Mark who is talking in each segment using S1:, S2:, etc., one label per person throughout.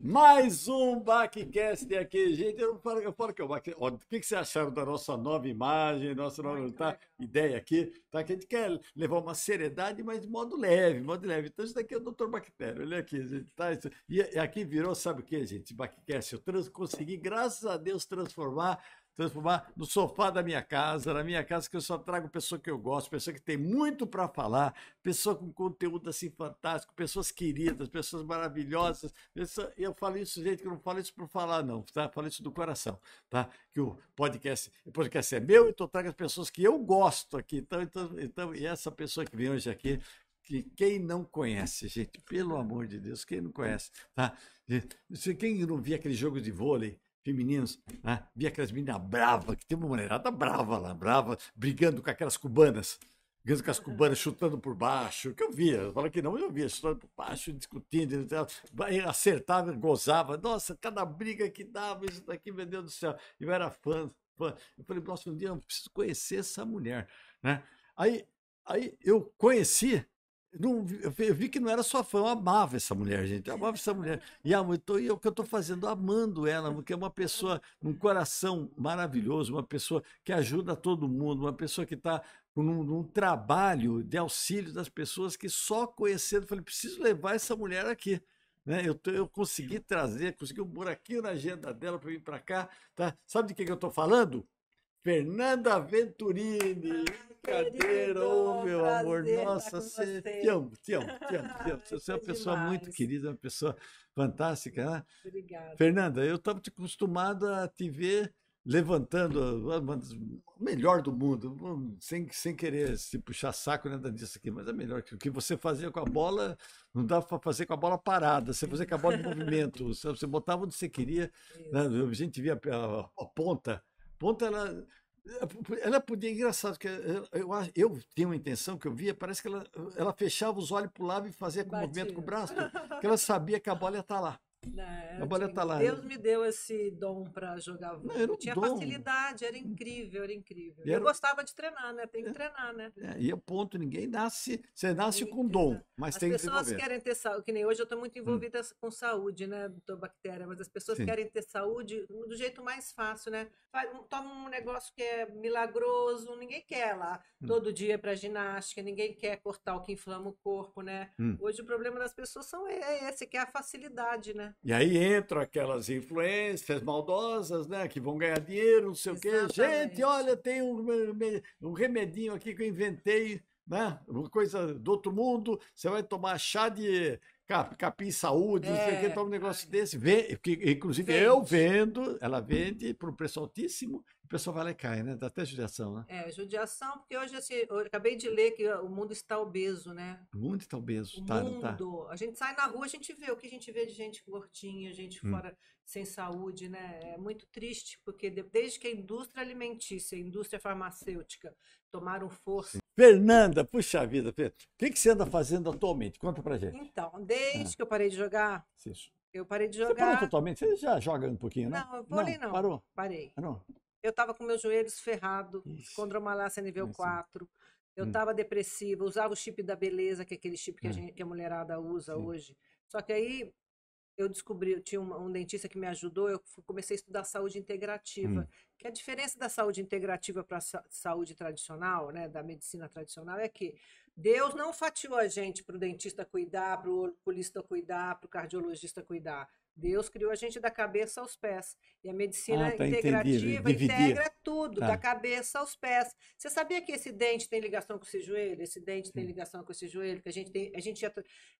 S1: Mais um BackCast aqui, gente. Eu falo, eu falo que é o O que, vocês acharam da nossa nova imagem, nossa nova tá, ideia aqui? Tá? Que a gente quer levar uma seriedade, mas de modo leve, modo leve. Então, isso daqui é o Dr. Bactério. Olha aqui, gente. Tá? Isso, e, aqui virou, sabe o que, gente? BackCast. Eu trans, consegui, graças a Deus, transformar transformar no sofá da minha casa, na minha casa que eu só trago pessoa que eu gosto, pessoa que tem muito para falar, pessoa com conteúdo assim fantástico, pessoas queridas, pessoas maravilhosas. Eu falo isso, gente, que eu não falo isso para falar não, tá? Eu falo isso do coração, tá? Que o podcast, o podcast é meu, então eu trago as pessoas que eu gosto aqui. Então, então, então e essa pessoa que vem hoje aqui, que quem não conhece, gente, pelo amor de Deus, quem não conhece, tá? Quem não via aquele jogo de vôlei, femininos, né? vi aquelas meninas bravas, que tem uma mulherada brava lá, brava, brigando com aquelas cubanas, brigando com as cubanas, chutando por baixo, que eu via, fala que não, eu via, chutando por baixo, discutindo, acertava, gozava, nossa, cada briga que dava, isso daqui, meu Deus do céu, eu era fã, fã. eu falei, nossa, um dia eu preciso conhecer essa mulher, né? Aí, aí eu conheci não, eu vi que não era só fã, eu amava essa mulher, gente. Eu amava essa mulher. E então, o que eu estou fazendo, amando ela, porque é uma pessoa, um coração maravilhoso, uma pessoa que ajuda todo mundo, uma pessoa que está num, num, trabalho de auxílio das pessoas que só conhecendo, falei, preciso levar essa mulher aqui. Né? Eu, tô, eu consegui trazer, consegui um buraquinho na agenda dela para vir para cá. Tá? Sabe de quem que eu estou falando? Fernanda Venturini, ah, brincadeira, amor. Nossa, você... Te amo, te amo, te amo. Te amo. Você é uma pessoa muito querida, uma pessoa fantástica. Né? Obrigada. Fernanda, eu estava acostumado a te ver levantando o melhor do mundo, sem, sem querer se puxar saco nada disso aqui, mas é melhor que o que você fazia com a bola, não dava para fazer com a bola parada, você fazia com a bola em movimento, você botava onde você queria, né? a gente via a, a, a ponta, ponta ela ela podia, é engraçado, que eu, eu tenho uma intenção que eu via, parece que ela, ela fechava os olhos para o lado e fazia com movimento com o braço, que ela sabia que a bola ia estar tá lá.
S2: É, a bola tá lá. Deus me deu esse dom para jogar vôlei. Não, era um tinha dom. facilidade, era incrível, era incrível. Era... Eu gostava de treinar, né? Tem que é, treinar, né? É, e é
S1: ponto, ninguém nasce, você nasce com dom, mas as tem que desenvolver. As pessoas querem
S2: ter saúde, que nem hoje eu estou muito hum. envolvida hum. com saúde, né, doutor Bactéria, mas as pessoas Sim. querem ter saúde do jeito mais fácil, né? toma um negócio que é milagroso, ninguém quer lá hum. todo dia para ginástica, ninguém quer cortar o que inflama o corpo, né? Hum. Hoje o problema das pessoas são é, é esse, que é a facilidade, né?
S1: E aí entram aquelas influências maldosas, né? Que vão ganhar dinheiro, não sei Exatamente. o quê. Gente, olha, tem um, um remedinho aqui que eu inventei, né? Uma coisa do outro mundo. Você vai tomar chá de capim saúde, é, não sei o que, é, toma um negócio ai. desse. Vê, que, inclusive, vende. eu vendo, ela vende por um preço altíssimo o pessoal vai lá e cai, né? Dá até judiação, né?
S2: É, judiação, porque hoje, assim, eu acabei de ler que o mundo está obeso, né?
S1: O mundo está obeso, o tá, tá? mundo.
S2: Tá. A gente sai na rua, a gente vê o que a gente vê de gente gordinha, gente hum. fora sem saúde, né? É muito triste, porque desde que a indústria alimentícia, a indústria farmacêutica tomaram força. Sim.
S1: Fernanda, puxa vida, Pedro. o que, que você anda fazendo atualmente? Conta pra gente.
S2: Então, desde é. que eu parei de jogar, Isso. Eu parei de jogar. Você parou
S1: totalmente? Você já joga um pouquinho, né? Não, eu parei não. não. Parou? Parei. Parou.
S2: Eu estava com meus joelhos ferrados, condromalácia nível Isso. 4. Eu hum. estava hum. depressiva, usava o chip da beleza, que é aquele chip que, a, hum. gente, que a mulherada usa Sim. hoje. Só que aí eu descobri, eu tinha um, um dentista que me ajudou, eu comecei a estudar saúde integrativa. Hum. Que a diferença da saúde integrativa para a saúde tradicional, né, da medicina tradicional, é que Deus não fatiou a gente para o dentista cuidar, para o oculista cuidar, para o cardiologista cuidar. Deus criou a gente da cabeça aos pés. E a medicina ah, tá, integrativa integra tudo, da ah. cabeça aos pés. Você sabia que esse dente tem ligação com esse joelho? Esse dente tem ligação com esse joelho? Que a gente, tem, a gente é,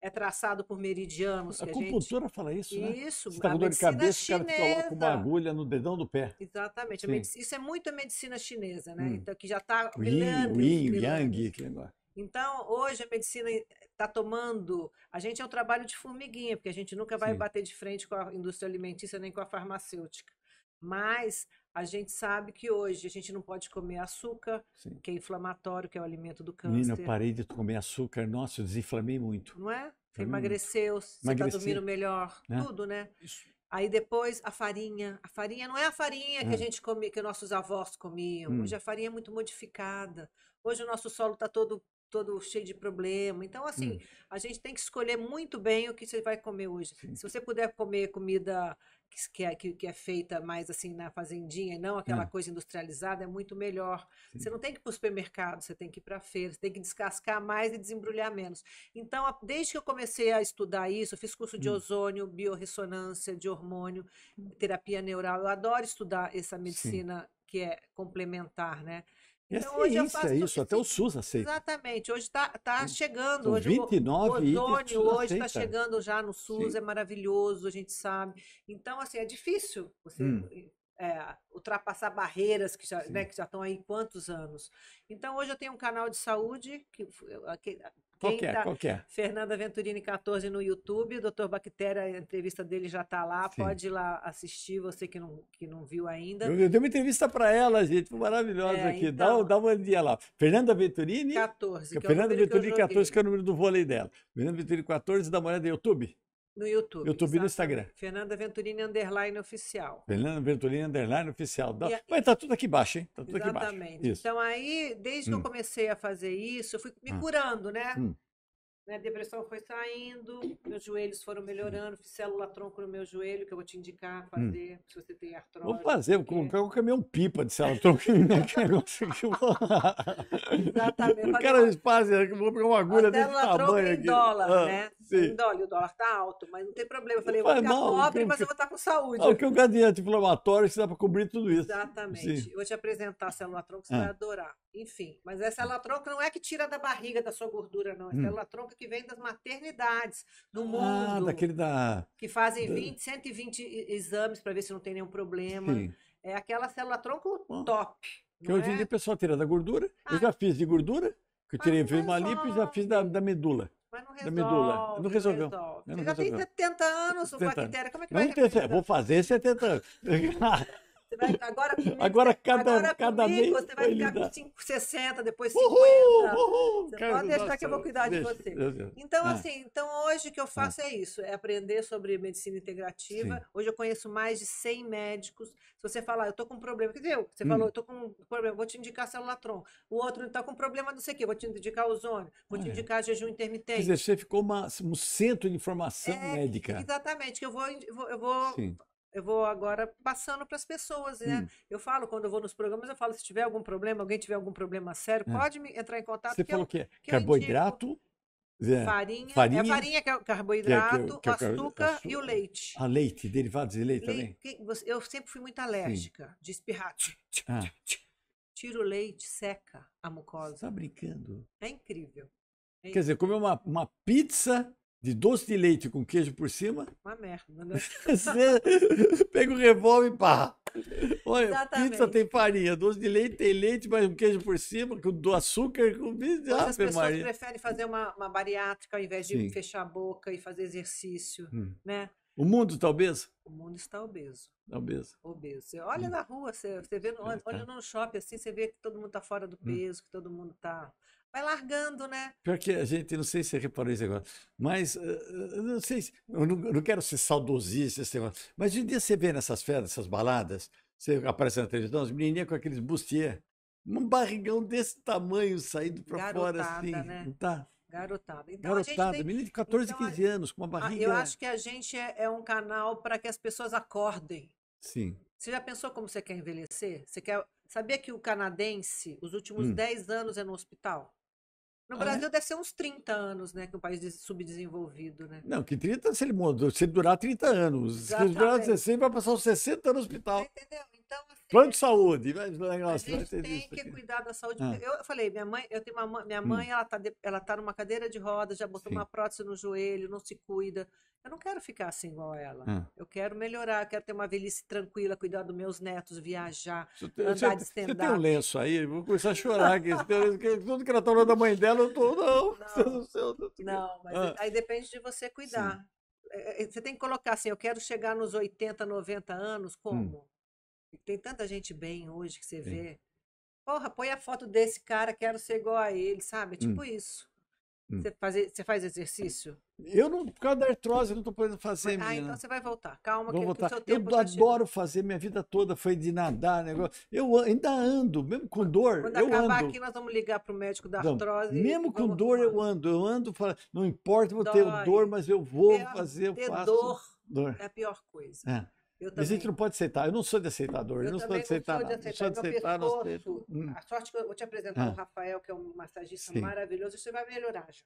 S2: é traçado por meridianos. A acupuntura
S1: gente... fala isso, né? Isso. Você tá com dor de cabeça, chinesa. o cara coloca uma agulha no dedão do pé.
S2: Exatamente. Isso é muito a medicina chinesa, né? Hum. Então, que já está... O yin, o yang. negócio. Então, hoje a medicina está tomando. A gente é um trabalho de formiguinha, porque a gente nunca vai Sim. bater de frente com a indústria alimentícia nem com a farmacêutica. Mas a gente sabe que hoje a gente não pode comer açúcar, Sim. que é inflamatório, que é o alimento do câncer. Menina, eu parei de
S1: comer açúcar. Nossa, eu desinflamei muito. Não
S2: é? Você emagreceu, muito. você está dormindo melhor, né? tudo, né? Isso. Aí depois a farinha. A farinha não é a farinha é. que a é. gente comia que nossos avós comiam. Hum. Hoje a farinha é muito modificada. Hoje o nosso solo está todo todo cheio de problema. Então, assim, hum. a gente tem que escolher muito bem o que você vai comer hoje. Sim. Se você puder comer comida que é, que, é, feita mais assim na fazendinha e não aquela é. coisa industrializada, é muito melhor. Sim. Você não tem que ir para o supermercado, você tem que ir para a feira, você tem que descascar mais e desembrulhar menos. Então, desde que eu comecei a estudar isso, eu fiz curso de hum. ozônio, biorressonância, de hormônio, terapia neural. Eu adoro estudar essa medicina Sim. que é complementar, né? É então, ciência, hoje faço, isso,
S1: até o SUS aceita.
S2: Exatamente, hoje está tá, tá hum, chegando. Hoje, 29 o ozônio hoje está chegando já no SUS, Sim. é maravilhoso, a gente sabe. Então, assim, é difícil você hum. Eh, é, ultrapassar barreiras que já, né, que já estão aí quantos anos. Então, hoje eu tenho um canal de saúde, que, qual que é? Tá... Qual que é? Fernanda Venturini 14 no YouTube, Doutor Bactéria, a entrevista dele já está lá, Sim. pode ir lá assistir, você que não, que não viu ainda. Eu, eu dei
S1: uma entrevista para ela, gente, maravilhosa é, aqui, então... dá, dá uma dia lá. Fernanda Venturini... 14. Que é Fernanda é Venturini 14, que é o número do vôlei dela. Fernanda Venturini 14, dá uma olhada no YouTube.
S2: No YouTube. YouTube e no Instagram. Fernanda Venturini Underline Oficial.
S1: Fernanda Venturini Underline Oficial. Dá... E... Mas tá tudo aqui embaixo, hein? Tá tudo Exatamente. aqui embaixo. Exatamente.
S2: Então aí, desde hum. que eu hum. comecei a fazer isso, eu fui me hum. curando, né? Hum né, a depressão foi saindo, meus joelhos foram melhorando, fiz célula-tronco no meu joelho, que eu vou te indicar hum. fazer, hum. se você tem artrose. Vou
S1: fazer, vou colocar um caminhão pipa de célula-tronco em negócio aqui. Exatamente. O cara eles vou pegar uma agulha desse tamanho aqui. em dólar, ah, né? Sim. Em
S2: dólar, o dólar tá alto, mas não tem problema. Eu falei, vou ficar mal, pobre, mas eu vou estar com saúde. Ah, o que eu é ganhei
S1: anti-inflamatório, dá para cobrir tudo isso. Exatamente. Sim.
S2: Eu vou te apresentar a célula-tronco, você ah. vai adorar. Enfim, mas a célula-tronco não é que tira da barriga da sua gordura, não. É hum. célula-tronco que vem das maternidades no ah, mundo. Ah, daquele
S1: da. Que fazem 20,
S2: 120 exames para ver se não tem nenhum problema. Sim. É aquela célula tronco
S1: Bom, top. Que hoje em é? dia o pessoal tira da gordura. Ah. Eu já fiz de gordura, que eu tirei uma lipo e já fiz da, da medula. Mas não resolve. Da medula. Não resolveu. eu resolve. Você não já resolveu.
S2: tem 70 anos, 70. bactéria. Como é que não
S1: vai Vou fazer 70 anos. agora comigo, agora cada, agora cada comigo, mês você vai ficar lidar. com 5,
S2: 60, depois 50. Uhul, uhul, você cara, pode deixar nossa, que eu vou cuidar deixa, de você. Então, ah. assim, então hoje o que eu ah. faço ah. é isso: é aprender sobre medicina integrativa. Sim. Hoje eu conheço mais de 100 médicos. Se você falar, eu tô com um problema, quer dizer, você hum. falou, eu tô com um problema, vou te indicar celulatron. O outro está com um problema, não sei o quê, vou te indicar ozônio, vou ah, te indicar jejum intermitente. Quer dizer, você
S1: ficou uma, um centro de informação é, médica.
S2: Exatamente, que eu vou, eu vou Sim eu vou agora passando para as pessoas, né? Hum. Eu falo, quando eu vou nos programas, eu falo, se tiver algum problema, alguém tiver algum problema sério, é. pode me entrar em contato. Você falou é, eu, que, é carboidrato,
S1: é, farinha, é farinha, é farinha
S2: que é carboidrato, que é, que é, açúcar, açúcar, e o leite.
S1: A ah, leite, derivados de leite, leite
S2: também? Eu sempre fui muito alérgica, Sim. de espirrar. Ah. Tira o leite, seca a mucosa. Você tá brincando? É incrível. Quer dizer,
S1: comer uma, uma pizza de doce de leite com queijo por cima.
S2: Uma merda,
S1: né? Você pega o revólver e pá. Olha, Exatamente. pizza tem farinha, doce de leite tem leite, mas um queijo por cima, com do açúcar, com bicho. Ah, as pessoas Maria. preferem
S2: fazer uma, uma bariátrica ao invés de fechar a boca e fazer exercício, hum. né?
S1: O mundo está obeso?
S2: O mundo está obeso. Tá obeso. Obeso. Você olha hum. na rua, você, você vê, olha, olha no shopping assim, você vê que todo mundo está fora do hum. peso, hum. que todo mundo está. Vai largando, né?
S1: Pior que a gente, não sei se você reparou isso agora, mas eh, eh, não sei, eu não, não quero ser saudosista, esse negócio, mas hoje em dia você vê nessas festas, essas baladas, você aparece na televisão, as menininhas com aqueles bustiers, um barrigão desse tamanho saindo para fora assim, né? tá?
S2: Garotada. Então, Garotada, tem... menina
S1: de 14, então, 15 anos, com uma ah, barriga. Eu acho
S2: que a gente é, é um canal para que as pessoas acordem. Sim. Você já pensou como você quer envelhecer? Você quer. Sabia que o canadense, os últimos hum. 10 anos, é no hospital? No ah, é? Brasil é? deve ser uns 30 anos, né? Que é um país subdesenvolvido, né? Não,
S1: que 30 se ele se ele durar 30 anos. Exatamente. Se ele durar 16, vai passar uns 60 anos no hospital. entendeu? Então, assim, plano de saúde. Negócio, a gente tem que
S2: cuidar da saúde. Ah. Eu falei, minha mãe, eu tenho uma minha hum. mãe, hum. ela tá ela tá numa cadeira de rodas, já botou Sim. uma prótese no joelho, não se cuida. Eu não quero ficar assim igual ela. Ah. Eu quero melhorar, eu quero ter uma velhice tranquila, cuidar dos meus netos, viajar, tem, andar é, de stand Você tem um lenço
S1: aí? vou começar a chorar aqui. Tudo que ela tá falando da mãe dela, eu tô, não. Não,
S2: não mas ah. aí depende de você cuidar. Sim é, é, você tem que colocar assim, eu quero chegar nos 80, 90 anos, hum. como? Hum. Tem tanta gente bem hoje que você Sim. vê. Porra, põe a foto desse cara, quero ser igual a ele, sabe? É tipo hum. isso. Hum. Você, faz, você faz exercício?
S1: Eu não, por causa da artrose, não estou podendo fazer. Ah, então você vai voltar. Calma, Vou que, voltar. eu tá adoro fazer, minha vida toda foi de nadar, negócio. Eu ainda ando, mesmo com dor. Quando eu acabar ando. aqui,
S2: nós vamos ligar para o médico da artrose. Não, mesmo
S1: com dor, eu ando. Eu ando, não importa, eu vou ter dor, mas eu vou ter, é, fazer, eu faço. Dor, dor é
S2: a pior coisa. É. Eu Mas a gente não
S1: pode aceitar. Eu não sou de aceitador. Eu, não sou de aceitar. Não sou de aceitar. Não aceitar pescoço, Hum. A
S2: sorte que eu vou te apresentar ah. o Rafael, que é um massagista Sim. maravilhoso, e você vai melhorar
S1: já.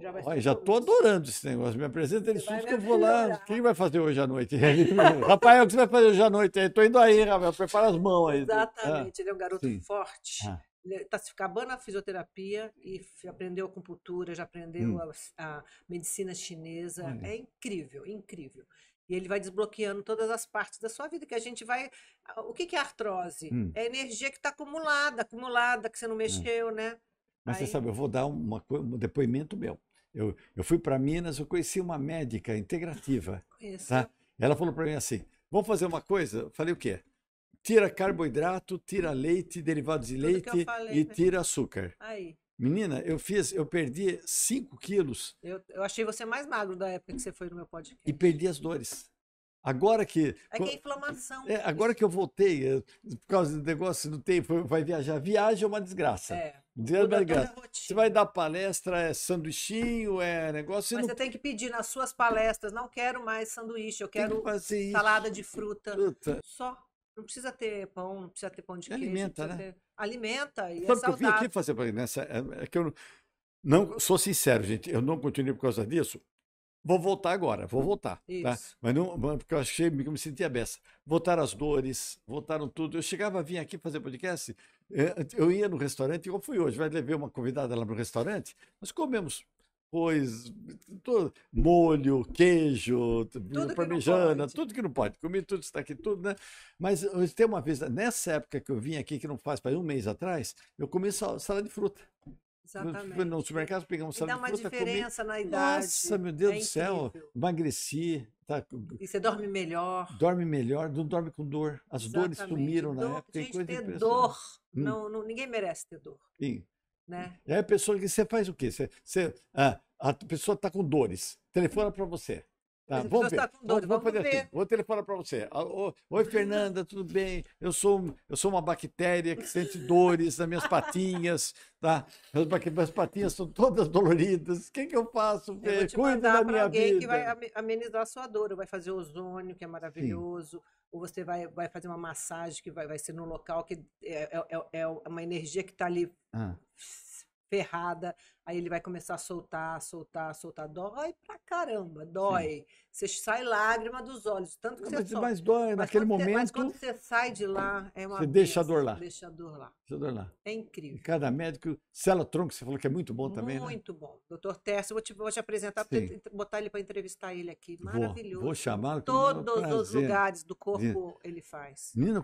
S1: Já vai Olha, já estou adorando esse negócio. Me apresenta ele susto que eu vou lá. Quem vai fazer hoje à noite? Rafael, o que você vai fazer hoje à noite? Estou indo aí, Rafael. Prepara as mãos aí. Exatamente. Ah. Ele é um garoto Sim.
S2: forte. Ah. está é, se acabando a fisioterapia e aprendeu acupuntura, já aprendeu hum. a, a, medicina chinesa. É incrível, incrível. E ele vai desbloqueando todas as partes da sua vida, que a gente vai. O que, que é artrose? Hum. É energia que está acumulada, acumulada, que você não é. mexeu, é. né?
S1: Mas Aí... você sabe, eu vou dar uma, um depoimento meu. Eu, eu fui para Minas, eu conheci uma médica integrativa. Conheço. Tá? Ela falou para mim assim: vamos fazer uma coisa? Eu falei o quê? Tira carboidrato, tira leite, derivados de Tudo leite falei, e né? tira açúcar. Aí. Menina, eu fiz, eu perdi 5 quilos.
S2: Eu, eu, achei você mais magro da época que você foi no meu podcast.
S1: E perdi as dores. Agora que. É que é inflamação. É, agora que eu voltei, eu, por causa do negócio do tempo, vai viajar. Viagem é uma desgraça. É. é desgraça. Você vai dar palestra, é sanduichinho, é negócio. Mas não... você
S2: tem que pedir nas suas palestras: não quero mais sanduíche, eu quero salada de fruta. fruta. Só. Não precisa ter pão, não precisa ter pão de queijo. Alimenta, né? Ter alimenta e é Sabe é saudável. eu vim aqui
S1: fazer para nessa é, é, que eu não sou sincero, gente, eu não continuei por causa disso. Vou voltar agora, vou voltar. Tá? Isso. Tá? Mas não, porque eu achei que me sentia besta Voltaram as dores, voltaram tudo. Eu chegava, vinha aqui fazer podcast, é, eu ia no restaurante, igual fui hoje, vai levar uma convidada lá no restaurante, nós comemos Pois, tudo, molho, queijo, tudo que tudo que não pode. comer tudo está aqui tudo, né? Mas tem uma vez, nessa época que eu vim aqui, que não faz para um mês atrás, eu comi salada de fruta.
S2: Exatamente.
S1: No supermercado pegamos salada de fruta. Dá uma diferença comi... na idade. Nossa, meu Deus é do céu, emagreci. Tá... E você
S2: dorme melhor.
S1: Dorme melhor, não dorme com dor. As Exatamente. dores sumiram dor, na época. tem Gente, ter dor,
S2: hum. não, não, ninguém merece ter dor. Sim. Né?
S1: É a pessoa que você faz o quê? Você, você ah, a pessoa está com dores, telefona para você. Tá, vamos ver. Tá com dores, vamos, vamos fazer assim. ver. Assim. Vou telefonar para você. Ah, oi, Fernanda, tudo bem? Eu sou, eu sou uma bactéria que sente dores nas minhas patinhas, tá? Minhas, patinhas são todas doloridas. O que, que eu faço? Eu vou te Cuida mandar para alguém que vai
S2: amenizar a sua dor, vai fazer ozônio, que é maravilhoso. Sim ou você vai, vai fazer uma massagem que vai, vai ser no local que é, é, é, é uma energia que está ali ah ferrada, aí ele vai começar a soltar, soltar, soltar. Dói pra caramba, dói. Sim. Você sai lágrima dos olhos, tanto que não, você mas, mas dói
S1: mas naquele quando, momento. Mas quando
S2: você sai de lá, é uma Você deixa a dor lá. Deixa a dor lá. Deixa a dor lá. É incrível. E
S1: cada médico, Cela Tronco, você falou que é muito bom também, né? Muito
S2: né? bom. Doutor Tessa, vou te, vou te apresentar, vou botar ele para entrevistar ele aqui. Maravilhoso. Vou, vou
S1: chamar. Todos é um os lugares do corpo
S2: ele faz.
S1: Nina,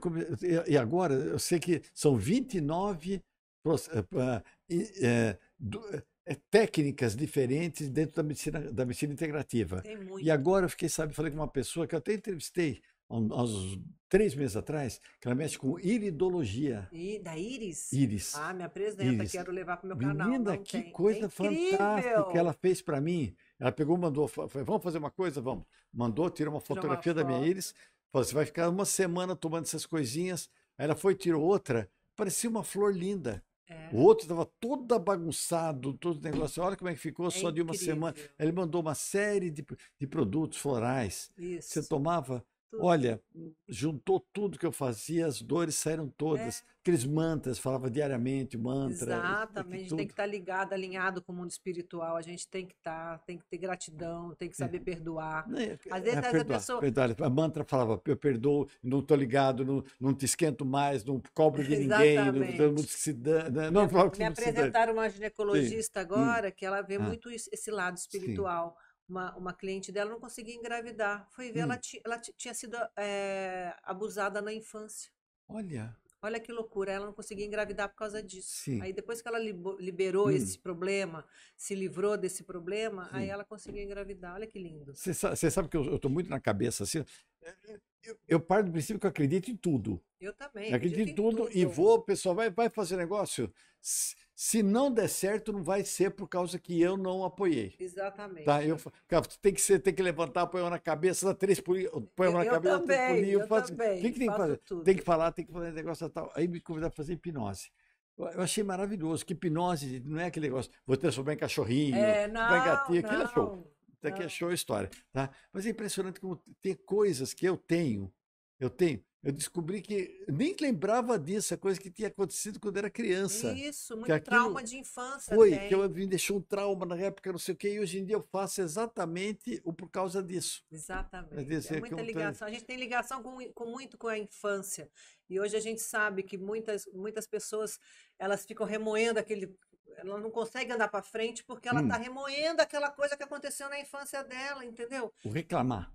S1: e agora, eu sei que são 29 Uh, é, do, é, é, técnicas diferentes dentro da medicina, da medicina integrativa. Tem muito. E agora eu fiquei, sabe, falei com uma pessoa que eu até entrevistei há uns três meses atrás, que ela mexe com iridologia.
S2: E da íris? Íris. Ah, minha presidenta, íris. quero levar para o meu canal.
S1: Menina, que tem. coisa é fantástica que ela fez para mim. Ela pegou, mandou, falou, vamos fazer uma coisa? Vamos. Mandou, tirou uma fotografia uma da minha íris, falou, você vai ficar uma semana tomando essas coisinhas. Aí ela foi, tirou outra, parecia uma flor linda. É. O outro estava todo bagunçado, todo negócio. Olha como é que ficou é só incrível. de uma semana. Ele mandou uma série de, de produtos florais. Isso. Você tomava Olha, juntou tudo que eu fazia, as dores saíram todas. É. Aqueles mantras, falava diariamente, mantra. Exatamente, a gente tem
S2: que estar tá ligado, alinhado com o mundo espiritual, a gente tem que estar, tá, tem que ter gratidão, tem que é. saber é. perdoar. É, Às vezes é, perdoar, a pessoa. Perdoar. A
S1: mantra falava, eu perdoo, não estou ligado, não, não te esquento mais, não cobro de ninguém, Exatamente. não, se dana. Né, não, me, apresentaram uma ginecologista
S2: Sim. Hum, agora hum. que ela vê ah. muito esse lado espiritual. Sim uma, uma cliente dela não conseguia engravidar. Foi ver, hum. ela, ela tinha sido é, abusada na infância. Olha. Olha que loucura, ela não conseguia engravidar por causa disso. Sim. Aí depois que ela liberou hum. esse problema, se livrou desse problema, Sim. aí ela conseguiu engravidar. Olha que lindo. Você
S1: sabe que eu estou muito na cabeça assim. É, é, eu, eu parto do princípio que eu acredito em tudo. Eu
S2: também. acredito, em
S1: tudo, tudo e vou, o pessoal vai, vai fazer negócio. Se, se não der certo, não vai ser por causa que eu não apoiei.
S2: Exatamente. Tá? Eu,
S1: cara, tem que, ser, tem que levantar, apoiar na cabeça, três pulinhos, põe na eu cabeça, também, três pulinhos. Eu faço, assim, também, o que, que tem que fazer? Tudo. Tem que falar, tem que fazer negócio tal. Aí me convidaram para fazer hipnose. Eu achei maravilhoso, que hipnose não é aquele negócio, vou transformar em cachorrinho, é, gatinho, aquilo é show. Isso aqui é show a é história. Tá? Mas é impressionante como tem coisas que eu tenho, eu tenho, eu descobri que nem lembrava disso, a é coisa que tinha acontecido quando era criança. Isso, muito trauma
S2: de infância. Foi, tem. que eu,
S1: me deixou um trauma na época, não sei o quê, e hoje em dia eu faço exatamente o por causa disso. Exatamente. É, é muita ligação.
S2: A gente tem ligação com, com, muito com a infância. E hoje a gente sabe que muitas, muitas pessoas elas ficam remoendo aquele. Ela não consegue andar para frente porque ela está hum. remoendo aquela coisa que aconteceu na infância dela, entendeu?
S1: O reclamar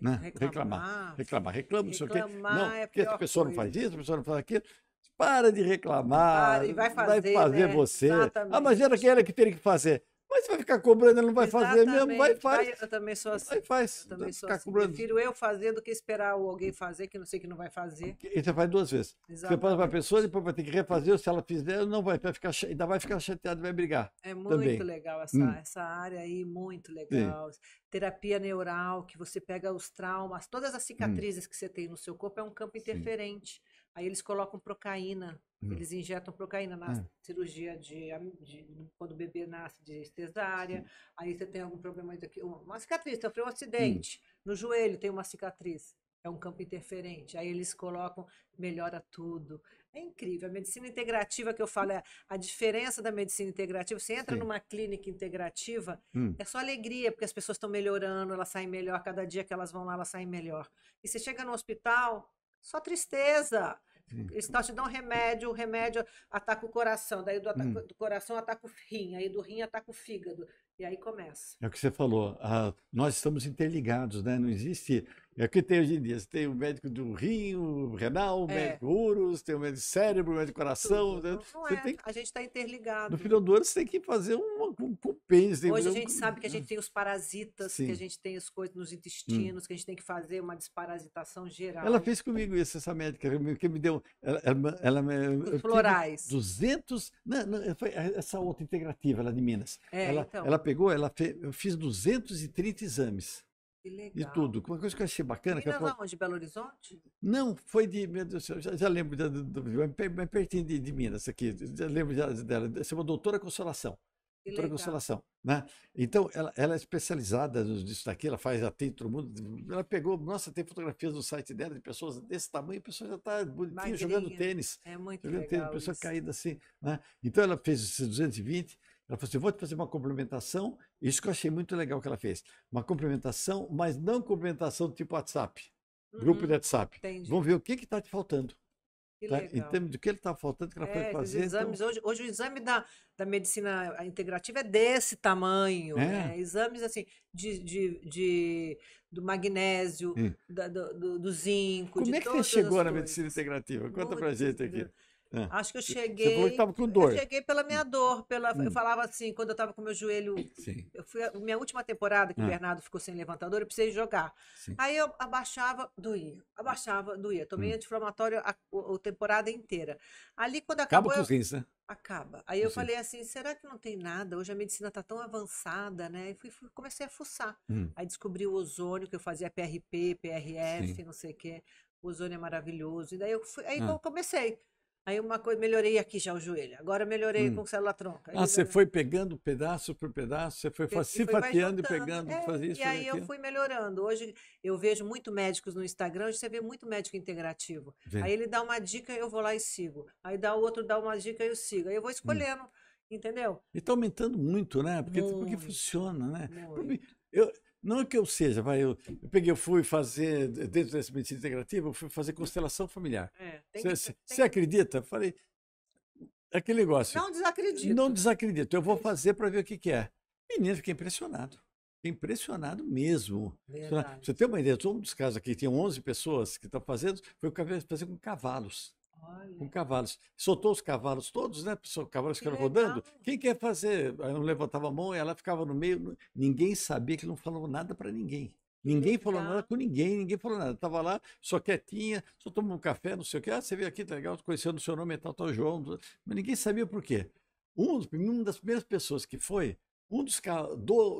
S1: né? reclamar, reclamar, reclamar, reclama, não sei o quê. Não, é porque a pessoa coisa. não faz isso, a pessoa não faz aquilo. Para de reclamar. Para, e vai fazer, vai fazer né? você. Exatamente. Ah, mas era aquele que teria que fazer. Mas vai ficar cobrando, ele não vai Exatamente. fazer mesmo, vai e faz.
S2: Eu também sou assim. Vai e faz. Eu também sou assim. Cobrando. Prefiro eu fazer do que esperar alguém fazer, que não sei que não vai fazer. E você
S1: faz duas vezes. Exatamente. Você passa para a pessoa, depois vai ter que refazer, se ela fizer, não vai, vai ficar, ainda vai ficar chateado, vai brigar. É muito também. legal essa, hum. essa
S2: área aí, muito legal. Sim. Terapia neural, que você pega os traumas, todas as hum. cicatrizes hum. que você tem no seu corpo, é um campo interferente. Sim. Aí eles colocam procaína, hum. eles injetam procaína na hum. cirurgia de, de, quando o bebê nasce de cesárea. Sim. Aí você tem algum problema daqui, uma cicatriz, sofreu um acidente hum. no joelho, tem uma cicatriz. É um campo interferente. Aí eles colocam, melhora tudo. É incrível. A medicina integrativa que eu falo é a diferença da medicina integrativa. Você entra Sim. numa clínica integrativa, hum. é só alegria, porque as pessoas estão melhorando, elas saem melhor. Cada dia que elas vão lá, elas saem melhor. E você chega no hospital, só tristeza. Eles só te um remédio, o remédio ataca o coração, daí do, ataca, hum. do, coração ataca o rim, aí do rim ataca o fígado. E aí começa.
S1: É o que você falou. Ah, nós estamos interligados, né? Não existe é o que tem hoje em dia. Você tem o médico do rim, renal, é. médico urus, tem o médico cérebro, o médico coração. Né? Não você é.
S2: Tem... A gente está interligado. No
S1: final do ano você tem que fazer um, um Hoje a gente um... sabe
S2: que a gente tem os parasitas, Sim. que a gente tem as coisas nos hum. intestinos, hum. que a gente tem que fazer uma desparasitação geral. Ela fez
S1: comigo isso, essa médica, que me deu. Ela, ela, ela florais. 200. Não, não, foi essa outra integrativa, ela de Minas. É, ela, então. ela pegou, ela fez, eu fiz 230 exames e tudo. Uma coisa que eu achei bacana. E que nós
S2: eu... de Belo Horizonte?
S1: Não, foi de. Meu Deus do céu, já, já lembro, já, Me é é pertinho de, de Minas aqui, já lembro já, dela. Chama é Doutora Consolação. Que doutora legal. Consolação. Né? Então, ela, ela é especializada nisso daqui, ela faz atende todo mundo. Ela pegou, nossa, tem fotografias no site dela de pessoas desse tamanho, a pessoa já está bonitinha jogando tênis. É muito jogando legal. Tênis, pessoa caída assim. Né? Então, ela fez esses 220. Ela falou assim: vou te fazer uma complementação. Isso que eu achei muito legal que ela fez. Uma complementação, mas não complementação tipo WhatsApp. Uhum. Grupo de WhatsApp. Entendi. Vamos ver o que está te faltando. Tá? Em termos do que ele está faltando, que ela é, foi fazer. Então exames, então... hoje,
S2: hoje o exame da, da medicina integrativa é desse tamanho. É. Né? Exames assim, de, de, de do magnésio, hum. da, do, do, zinco. Como é que você chegou na medicina
S1: integrativa? Conta para gente aqui. É. Acho que eu cheguei. Você falou que tava com dor. Eu cheguei
S2: pela minha hum. dor. Pela, hum. Eu falava assim, quando eu estava com meu joelho. Sim. Eu fui, minha última temporada que ah. o Bernardo ficou sem levantador, eu precisei jogar. Sim. Aí eu abaixava, doía. Abaixava, doía. Tomei hum. anti-inflamatório a, a, a, temporada inteira. Ali, quando acabou. Acaba com eu... rins, né? Acaba. Aí eu Sim. falei assim: será que não tem nada? Hoje a medicina está tão avançada, né? E fui, fui comecei a fuçar. Hum. Aí descobri o ozônio, que eu fazia PRP, PRF, Sim. não sei o quê. O ozônio é maravilhoso. E daí eu fui, aí ah. eu comecei. Aí uma coisa, melhorei aqui já o joelho, agora melhorei hum. com célula tronca. Ah, você foi
S1: pegando pedaço por pedaço, você foi, se fatiando e pegando, é, fazer isso. E aí eu fui
S2: melhorando. Hoje eu vejo muito médicos no Instagram, hoje você vê muito médico integrativo. Sim. Aí ele dá uma dica, e eu vou lá e sigo. Aí dá outro, dá uma dica, e eu sigo. Aí eu vou hum. escolhendo, hum. entendeu?
S1: E está aumentando muito, né? Porque, muito, porque funciona, né? Muito. Eu, não é que eu seja, vai, eu, eu, peguei, eu fui fazer, dentro dessa medicina integrativa, eu fui fazer constelação familiar. É, você é, acredita? Eu falei, aquele negócio. Não desacredito. Não desacredito. Eu vou fazer para ver o que, que é. Menino, fiquei impressionado. impressionado mesmo. Verdade. Você tem uma ideia, um dos casos aqui, tem 11 pessoas que estão fazendo, foi fazer com cavalos. Olha. Com cavalos. Soltou os cavalos todos, né? os Cavalos que rodando. Quem quer fazer? Ela não levantava a mão, ela ficava no meio. Ninguém sabia que não falava nada para ninguém. Ninguém falou nada com ninguém, ninguém falou nada. Estava lá, só quietinha, só tomando um café, não sei o quê. Ah, você veio aqui, tá legal, conhecendo o seu nome, é tal, tal, João. Mas ninguém sabia por quê. Um, uma das primeiras pessoas que foi, um dos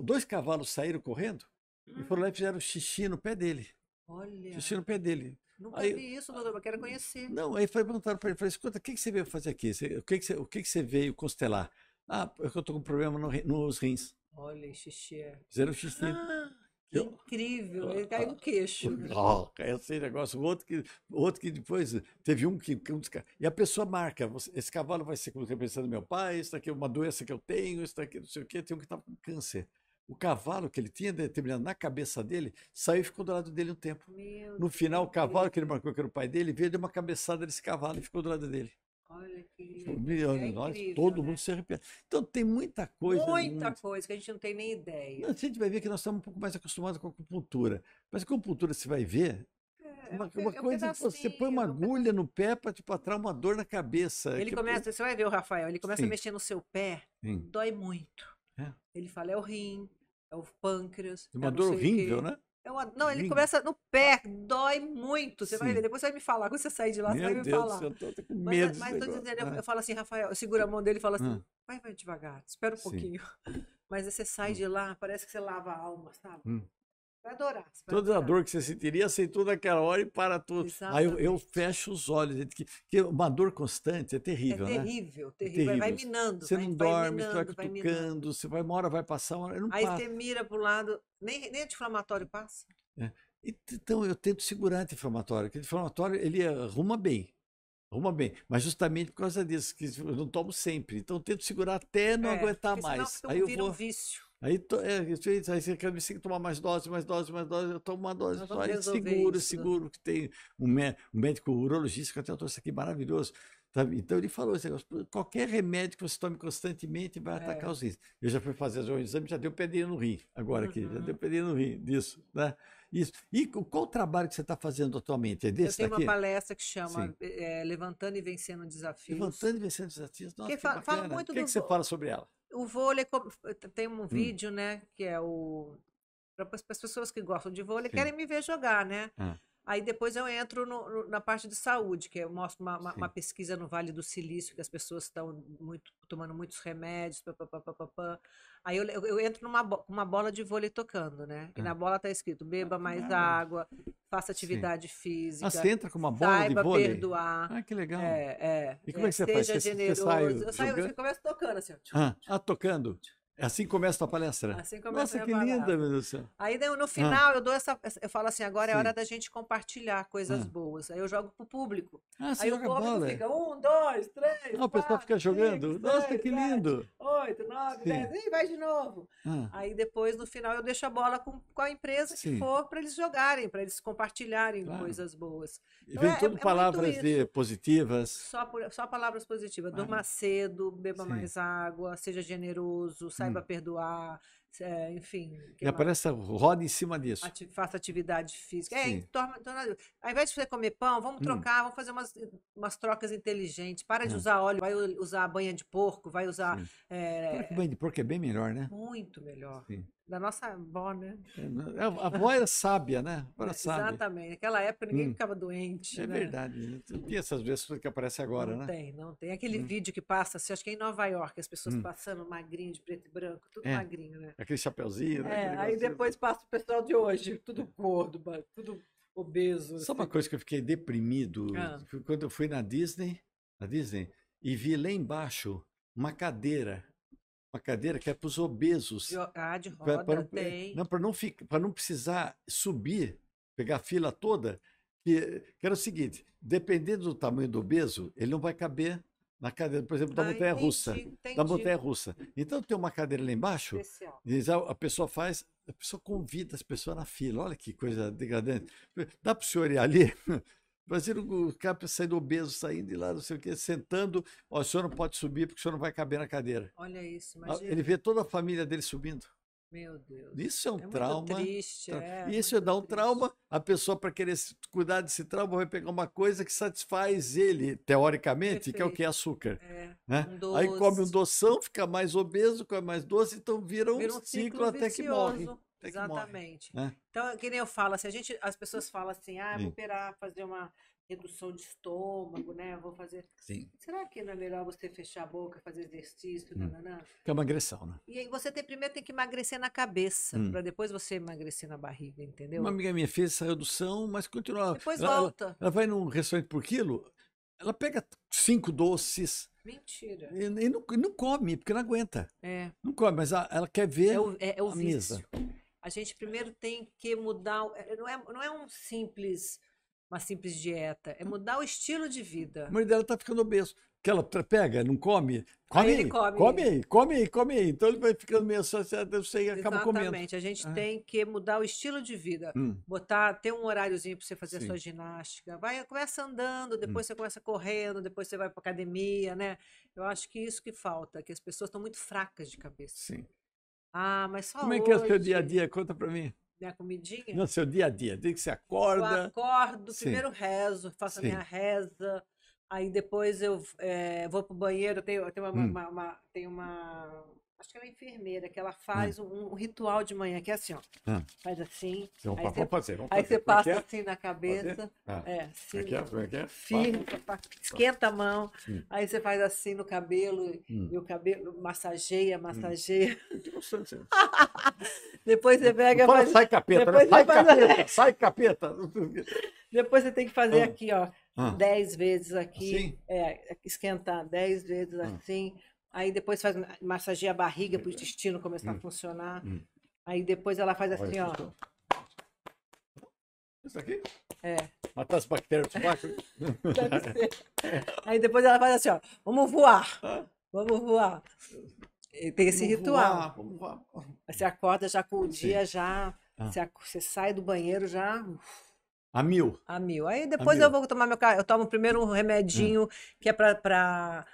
S1: dois cavalos saíram correndo e foram hum. lá e fizeram xixi no pé dele.
S2: Olha. Xixi no
S1: pé dele. Nunca aí, vi
S2: isso, ah, doutor, eu quero conhecer. Não, aí
S1: perguntaram para ele, falei, assim, escuta, o que, que você veio fazer aqui? Você, o, que, que, você, o que, que você veio constelar? Ah, é eu estou com problema no, nos rins.
S2: Olha, xixi. É. Fizeram xixi. Ah, que eu, incrível, ah, ele caiu no queixo. Oh,
S1: caiu esse negócio. O outro que, outro que depois teve um que. E a pessoa marca: esse cavalo vai ser como do meu pai, isso aqui é uma doença que eu tenho, isso aqui não sei o quê. Tem um que estava com câncer. O cavalo que ele tinha determinado na cabeça dele saiu e ficou do lado dele um tempo. Meu no final, Deus o cavalo Deus. que ele marcou que era o pai dele veio de uma cabeçada desse cavalo e ficou do lado dele.
S2: Olha que lindo. É nós, incrível, todo né?
S1: mundo se arrepende. Então tem muita coisa. Muita
S2: coisa que a gente não tem nem ideia.
S1: Não, a gente vai ver que nós estamos um pouco mais acostumados com a acupuntura. Mas a acupuntura, você vai ver, é, é uma, uma é coisa que você põe uma é agulha no pé para tipo, atrar uma dor na cabeça. Ele que... começa,
S2: você vai ver o Rafael, ele começa Sim. a mexer no seu pé, Sim. dói muito. É. Ele fala, é o rim, é o pâncreas. Uma é dor horrível, né? É uma... Não, ele Sim. começa no pé, dói muito. Você Sim. vai ver, depois você vai me falar. Quando você sair de lá, Meu você vai me Deus falar. Céu, tô, é, tô mas, mas tô dizendo, eu, é. eu, falo assim, Rafael, eu seguro a mão dele e falo assim: ah. vai, vai devagar, espera um Sim. pouquinho. Mas você sai hum. de lá, parece que você lava a alma, sabe? Hum. Pra adorar. Pra Toda
S1: adorar. a dor que você sentiria, aceitou naquela hora e para tudo. Aí eu, eu, fecho os olhos. Que, que uma dor constante é terrível, é né? Terrível, terrível. É terrível. Vai minando. Você vai, não dorme, minando, vai cutucando, você vai uma hora, vai passar uma hora. Não Aí passa. você
S2: mira para o lado, nem, nem anti-inflamatório passa.
S1: É. Então eu tento segurar anti-inflamatório, porque anti-inflamatório ele é, arruma bem. Arruma bem, mas justamente por causa disso, que eu não tomo sempre. Então eu tento segurar até não é, aguentar mais. Senão, Aí eu vira vou... um vício. Aí, to, é, aí você quer me tomar mais dose, mais dose, mais dose, eu tomo uma dose. Só, aí, seguro, isso, né? seguro, né? que tem um, mé, um médico urologista que até trouxe aqui maravilhoso. Sabe? Então ele falou esse negócio, qualquer remédio que você tome constantemente vai é. atacar os rins. Eu já fui fazer o exame, já deu pedrinha no rim, agora aqui, uhum. já deu uhum. pedrinha no rim disso, né? Isso. E qual o trabalho que você está fazendo atualmente? É desse Eu tenho daqui? uma palestra que chama
S2: é, Levantando e Vencendo Desafios. Levantando
S1: e Vencendo Desafios, nossa, que, que fala, fala muito que, do... que você fala sobre ela?
S2: O vôlei, eh, tem um hum. vídeo, né, que é o... Para as pessoas que gostam de vôlei, Sim. querem me ver jogar, né? Ah. Aí depois eu entro no, no, na parte de saúde, que eu mostro uma, uma, uma, pesquisa no Vale do Silício, que as pessoas estão muito, tomando muitos remédios, pá, pá, pá, Aí eu, eu, entro numa uma bola de vôlei tocando, né? E é. na bola tá escrito, ah, beba mais é. água, faça atividade Sim. Ah, física. Ah, você entra com uma bola saiba de vôlei? perdoar. Ah, que legal. É, é. E como é, é que você faz? Seja generoso. Você, você sai eu, saio, começo tocando, assim.
S1: Ah, ah tocando? É assim começa a palestra. É assim começa Nossa, a que palestra. linda, meu Deus do céu.
S2: Aí no ah. final ah. eu dou essa. Eu falo assim, agora é Sim. é hora da gente compartilhar coisas ah. boas. Aí eu jogo pro público.
S1: Ah, Aí o público bola. fica
S2: um, dois, três. Não, o
S1: pessoal fica jogando. Cinco, Nossa, que lindo! Sete,
S2: oito, nove, Sim. dez, e vai de novo. Ah. Aí depois, no final, eu deixo a bola com, com a empresa Sim. que for para eles jogarem, para eles compartilharem claro. coisas boas. Então, e vem é, tudo é, palavras de,
S1: positivas. Só,
S2: por, só palavras positivas. Durma cedo, beba mais água, seja generoso, saiba Hum. para perdoar, é, enfim. E aparece,
S1: roda em cima disso. Ati
S2: faça atividade física. É, torna, torna, ao invés de você comer pão, vamos hum. trocar, vamos fazer umas, umas trocas inteligentes. Para hum. de é. usar óleo, vai usar banha de porco, vai usar. É... que
S1: banha de porco é bem melhor, né?
S2: Muito melhor. Sim. Da nossa avó, né? É, né? É, a avó era
S1: sábia, né? Era é, sábia.
S2: Exatamente. Naquela época ninguém hum. ficava doente. É né? verdade.
S1: Né? E essas vezes que aparece agora, não né? Não tem,
S2: não tem. Aquele hum. vídeo que passa, assim, acho que é em Nova York, as pessoas hum. passando magrinho, de preto e branco, tudo é. magrinho, né?
S1: Aquele chapeuzinho, né? É, aí depois
S2: passa o pessoal de hoje, tudo gordo, tudo
S1: obeso. Assim. Só uma assim. coisa que eu fiquei deprimido ah. quando eu fui na Disney, na Disney, e vi lá embaixo uma cadeira uma cadeira que é para os obesos. De,
S2: ah, de roda, para, eh, tem.
S1: Não, para não, para não precisar subir, pegar a fila toda, que, que era o seguinte, dependendo do tamanho do obeso, ele não vai caber na cadeira, por exemplo, da ah, montanha russa. Entendi. Da montanha russa. Então tem uma cadeira lá embaixo, Especial. a pessoa faz, a pessoa convida as pessoas na fila. Olha que coisa degradante. Dá para o senhor ir ali? Imagina o cara saindo obeso, saindo de lá, não sei o quê, sentando. Ó, o senhor não pode subir porque o senhor não vai caber na cadeira.
S2: Olha isso, imagina. Ele vê toda
S1: a família dele subindo.
S2: Meu Deus.
S1: Isso é um é trauma. Triste, É, isso é dá um triste. trauma. A pessoa, para querer cuidar desse trauma, vai pegar uma coisa que satisfaz ele, teoricamente, Perfeito. que é o que? É açúcar. É, né? um Aí come um doção, fica mais obeso, come mais doce, então vira um, vira um ciclo, ciclo até que morre. Até Exatamente.
S2: Morre, né? Então, é que nem eu falo, se assim, a gente, as pessoas falam assim, ah, vou operar, fazer uma redução de estômago, né? Vou fazer. Sim. Será que não é melhor você fechar a boca, fazer exercício, hum. não
S1: Que é uma agressão, né?
S2: E aí você tem, primeiro tem que emagrecer na cabeça, hum. para depois você emagrecer na barriga, entendeu? Uma
S1: amiga minha fez essa redução, mas continua. Depois ela, volta. Ela, ela, vai num restaurante por quilo, ela pega cinco doces.
S2: Mentira. E,
S1: e não, e não come, porque não aguenta. É. Não come, mas a, ela quer ver é o, é, é o a vício. mesa
S2: a gente primeiro tem que mudar, é, não é, não é um simples, uma simples dieta, é mudar o estilo de vida. A mãe
S1: dela está ficando obeso, que ela pega, não come, come aí, come. come aí, come aí, come Então ele vai ficando meio associado, eu sei, acaba Exatamente. comendo. Exatamente,
S2: a gente tem que mudar o estilo de vida, hum. botar, ter um horáriozinho para você fazer Sim. a sua ginástica, vai, começa andando, depois hum. você começa correndo, depois você vai para academia, né? Eu acho que é isso que falta, que as pessoas estão muito fracas de cabeça. Sim. Ah, mas só Como hoje. é que é o seu dia a
S1: dia? Conta para mim.
S2: Minha comidinha? Não,
S1: seu dia a dia, desde que você acorda. Eu acordo, Sim. primeiro rezo, faço Sim. a minha
S2: reza, aí depois eu é, vou pro banheiro, Tem uma, hum. uma, uma, uma acho que é uma enfermeira, que ela hum. faz um, um, ritual de manhã, que é assim, ó. Hum. Faz assim. Então, aí você, fazer, é aí fazer. você é passa é? assim na cabeça. Ah. É, assim, aqui é, como é que é? Assim, firme, esquenta a mão. Hum. Aí você faz assim no cabelo, hum. e o cabelo massageia, massageia. Hum. Depois você pega. faz... Sai capeta, né? Depois né? sai, capeta faz... sai capeta, Depois você tem que fazer ah. aqui, ó. Ah. Dez vezes aqui. Assim? É, esquentar dez vezes ah. assim Aí depois faz massageia a barriga para o intestino começar hum. a funcionar. Hum. Aí depois ela faz assim, Olha, ó. Isso aqui? É.
S1: Matar as bactérias do ser.
S2: Aí depois ela faz assim, ó. Vamos voar. Vamos voar. E tem esse vamos ritual. Voar, vamos voar. Você acorda já com o dia, Sim. já. Ah. Você, você, sai do banheiro já. A mil. A mil. Aí depois eu vou tomar meu. Eu tomo primeiro um hum. remedinho que é para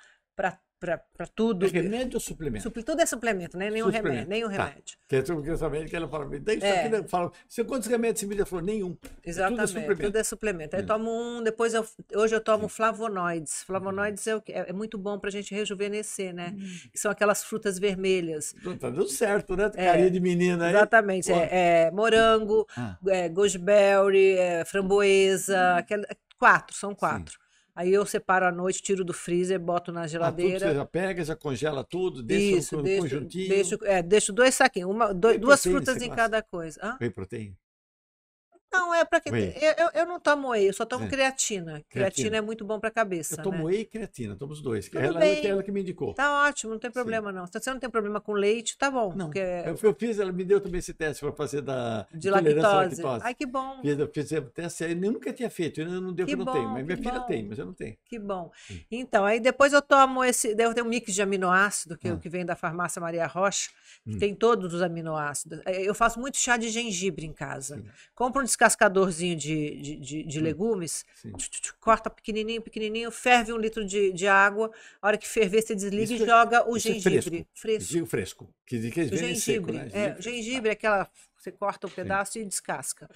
S1: para tudo. remédio ou suplemento? Supl
S2: tudo é suplemento, né? Nenhum suplemento. remédio. Nenhum tá.
S1: remédio. Que é tudo que eu sabia que ela fala, me dá isso é. aqui. Né? Fala, você quantos remédios você me deu? Falou, nenhum. É Exatamente. Tudo é suplemento. Tudo é
S2: suplemento. Aí eu é. tomo um, depois eu, hoje eu tomo flavonoides. Flavonoides é, que é muito bom para a gente rejuvenescer, né? Hum. são aquelas frutas vermelhas. Então, tá dando certo, né? Carinha de menina aí. Exatamente. É, morango, ah. é, framboesa, hum. quatro, são quatro. Sim. Aí eu separo à noite, tiro do freezer, boto na geladeira. Ah, tudo você já
S1: pega, já congela tudo, deixa Isso, um, deixo, conjuntinho. Deixo,
S2: é, deixo dois
S1: saquinhos, uma, dois, duas frutas em cada coisa. Hã? Whey protein?
S2: Não, é para que. Whey. Eu, eu não tomo whey, eu só tomo é. creatina. creatina. creatina. é muito bom para a cabeça. Eu tomo né?
S1: whey e creatina, tomo os dois. Tudo ela, bem. É ela que me indicou.
S2: Tá ótimo, não tem problema Sim. não. Se você não tem problema com leite, tá bom. Não. Porque... Eu,
S1: eu, fiz, ela me deu também esse teste para fazer da de lactose. lactose. Ai, que bom. Fiz, eu fiz o teste, eu nunca tinha feito, eu não devo, que eu não tenho. Mas minha filha bom. tem, mas eu não tenho.
S2: Que bom. Então, aí depois eu tomo esse. Eu tenho um mix de aminoácido, que, hum. que vem da farmácia Maria Rocha, que hum. tem todos os aminoácidos. É, eu faço muito chá de gengibre em casa. Sim. Compro um descascadorzinho de, de, de, de legumes, tch, tch, tch, corta pequenininho, pequenininho, ferve um litro de, de água, a hora que ferver você desliga isso e é- joga o é gengibre é fresco. fresco.
S1: fresco. Que, que é gengibre, seco, né? é,
S2: gengibre é aquela, você corta um pedaço Sim. e descasca.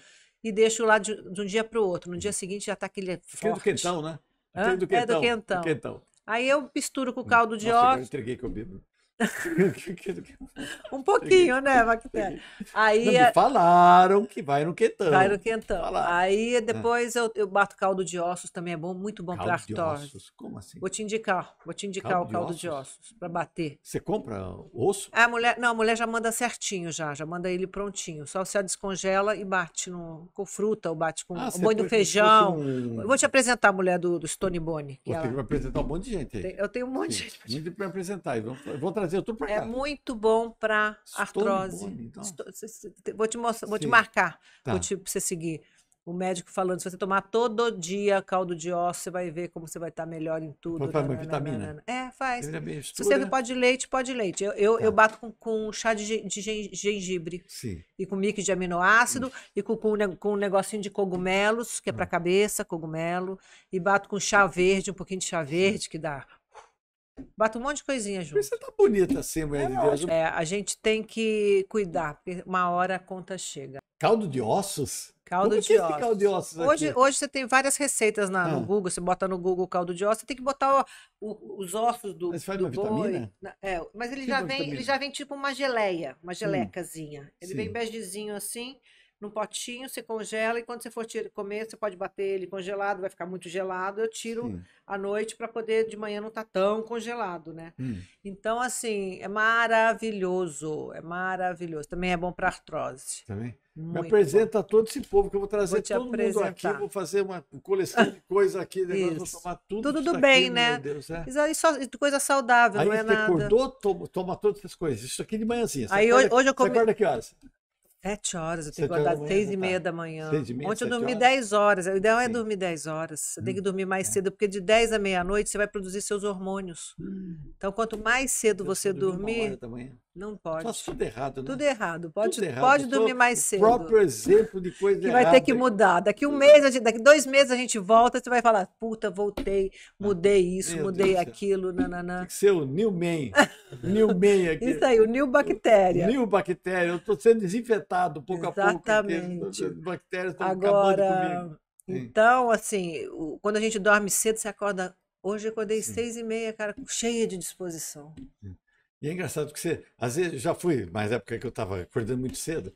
S2: E deixa lá de, de um dia para o outro. No dia seguinte já está aquele forte. Aquele do quentão,
S1: né? Aquele do quentão, é do quentão. do quentão. Aí eu misturo com o hum. caldo de óleo. Eu entreguei que eu bebo. um pouquinho, né, bactéria? Aí, Não, me é- falaram que vai no quentão. Vai no
S2: quentão. Falaram. Aí ah. depois eu, eu bato caldo de ossos também, é bom, muito bom para artrose. Ossos. Como assim? Vou te indicar, vou te indicar caldo o caldo de ossos, ossos para
S1: bater. Você compra osso?
S2: A mulher, não, a mulher já manda certinho já, já manda ele prontinho. Só se a descongela e bate no, com fruta, ou bate com ah, o boi do feijão. Um... Vou te apresentar a mulher do, do Stone Boni. Vou é ela... que
S1: apresentar um monte de gente aí.
S2: Eu tenho um monte Sim, de
S1: gente. Muito para apresentar. Eu vou, eu vou trazer tudo para é cá. É
S2: muito bom para artrose. então. vou te mostrar, vou Sim. te marcar, tá. vou te pra você seguir. O médico falando, se você tomar todo dia caldo de osso, você vai ver como você vai estar tá melhor em tudo. Faz uma vitamina? É, faz. se você pode leite, pode leite. Eu, eu, tá. eu bato com, com chá de, de gengibre. Sim. E com mix de aminoácido, Sim. e com, com, né, com um negocinho de cogumelos, que é para hum. cabeça, cogumelo. E bato com chá verde, um pouquinho de chá verde, Sim. que dá Bata um monte de coisinha
S1: junto. Você tá bonita
S2: assim, mulher é de Deus. É, a gente tem que cuidar, porque uma hora a conta chega.
S1: Caldo de ossos? Caldo, Como de, ossos. É caldo de
S2: ossos. Hoje, aqui? hoje você tem várias receitas na, ah. no Google, você bota no Google caldo de ossos, você tem que botar o, o, os ossos do, mas faz do uma boi. Vitamina? É, mas ele já vem, ele já vem tipo uma geleia, uma hum. gelecazinha. Ele Sim. vem begezinho assim num potinho, você congela e quando você for comer, você pode bater ele congelado, vai ficar muito gelado. Eu tiro Sim. à noite para poder de manhã não estar tá tão congelado, né? Hum. Então, assim, é maravilhoso, é maravilhoso.
S1: Também é bom para artrose. Também? Muito. Me apresenta a todo esse povo que eu vou trazer vou todo apresentar. mundo aqui, vou fazer uma coleção de coisa aqui, negócio, né? vou tomar tudo. Tudo do bem, aqui, né? Deus, é. Isso aí
S2: só coisa saudável, aí não é nada. Aí você acordou,
S1: toma, toma, todas essas coisas. Isso aqui de manhãzinha. Você aí acorda, hoje eu come... Você acorda que horas?
S2: Sete horas, eu tenho que acordar seis e meia da manhã. Seis meia, Ontem eu dormi dez horas. O ideal é Sim. é dormir dez horas. Você hum. tem que hum, dormir mais é. cedo, porque de dez à meia-noite você vai produzir seus hormônios. Hum. Então, quanto mais cedo eu você dormir. Não pode. Faço tudo errado, né? Tudo errado. Pode, tudo errado. pode dormir mais cedo. O próprio
S1: exemplo de coisa que errada. vai ter que
S2: mudar. Daqui um mês, gente, daqui dois meses a gente volta, você vai falar, puta, voltei, ah, mudei isso, Meu mudei Deus aquilo,
S1: nananã. Tem que ser o New Man. New Man aqui. Isso aí, o New Bactéria. New Bactéria. Eu estou sendo desinfetado pouco Exatamente. a pouco. As bactérias estão Agora, acabando comigo.
S2: Então, assim, quando a gente dorme cedo, você acorda. Hoje eu acordei Sim. seis e meia, cara, cheia de disposição.
S1: É. E é engraçado que você, às vezes, já fui, mas é época que eu estava acordando muito cedo,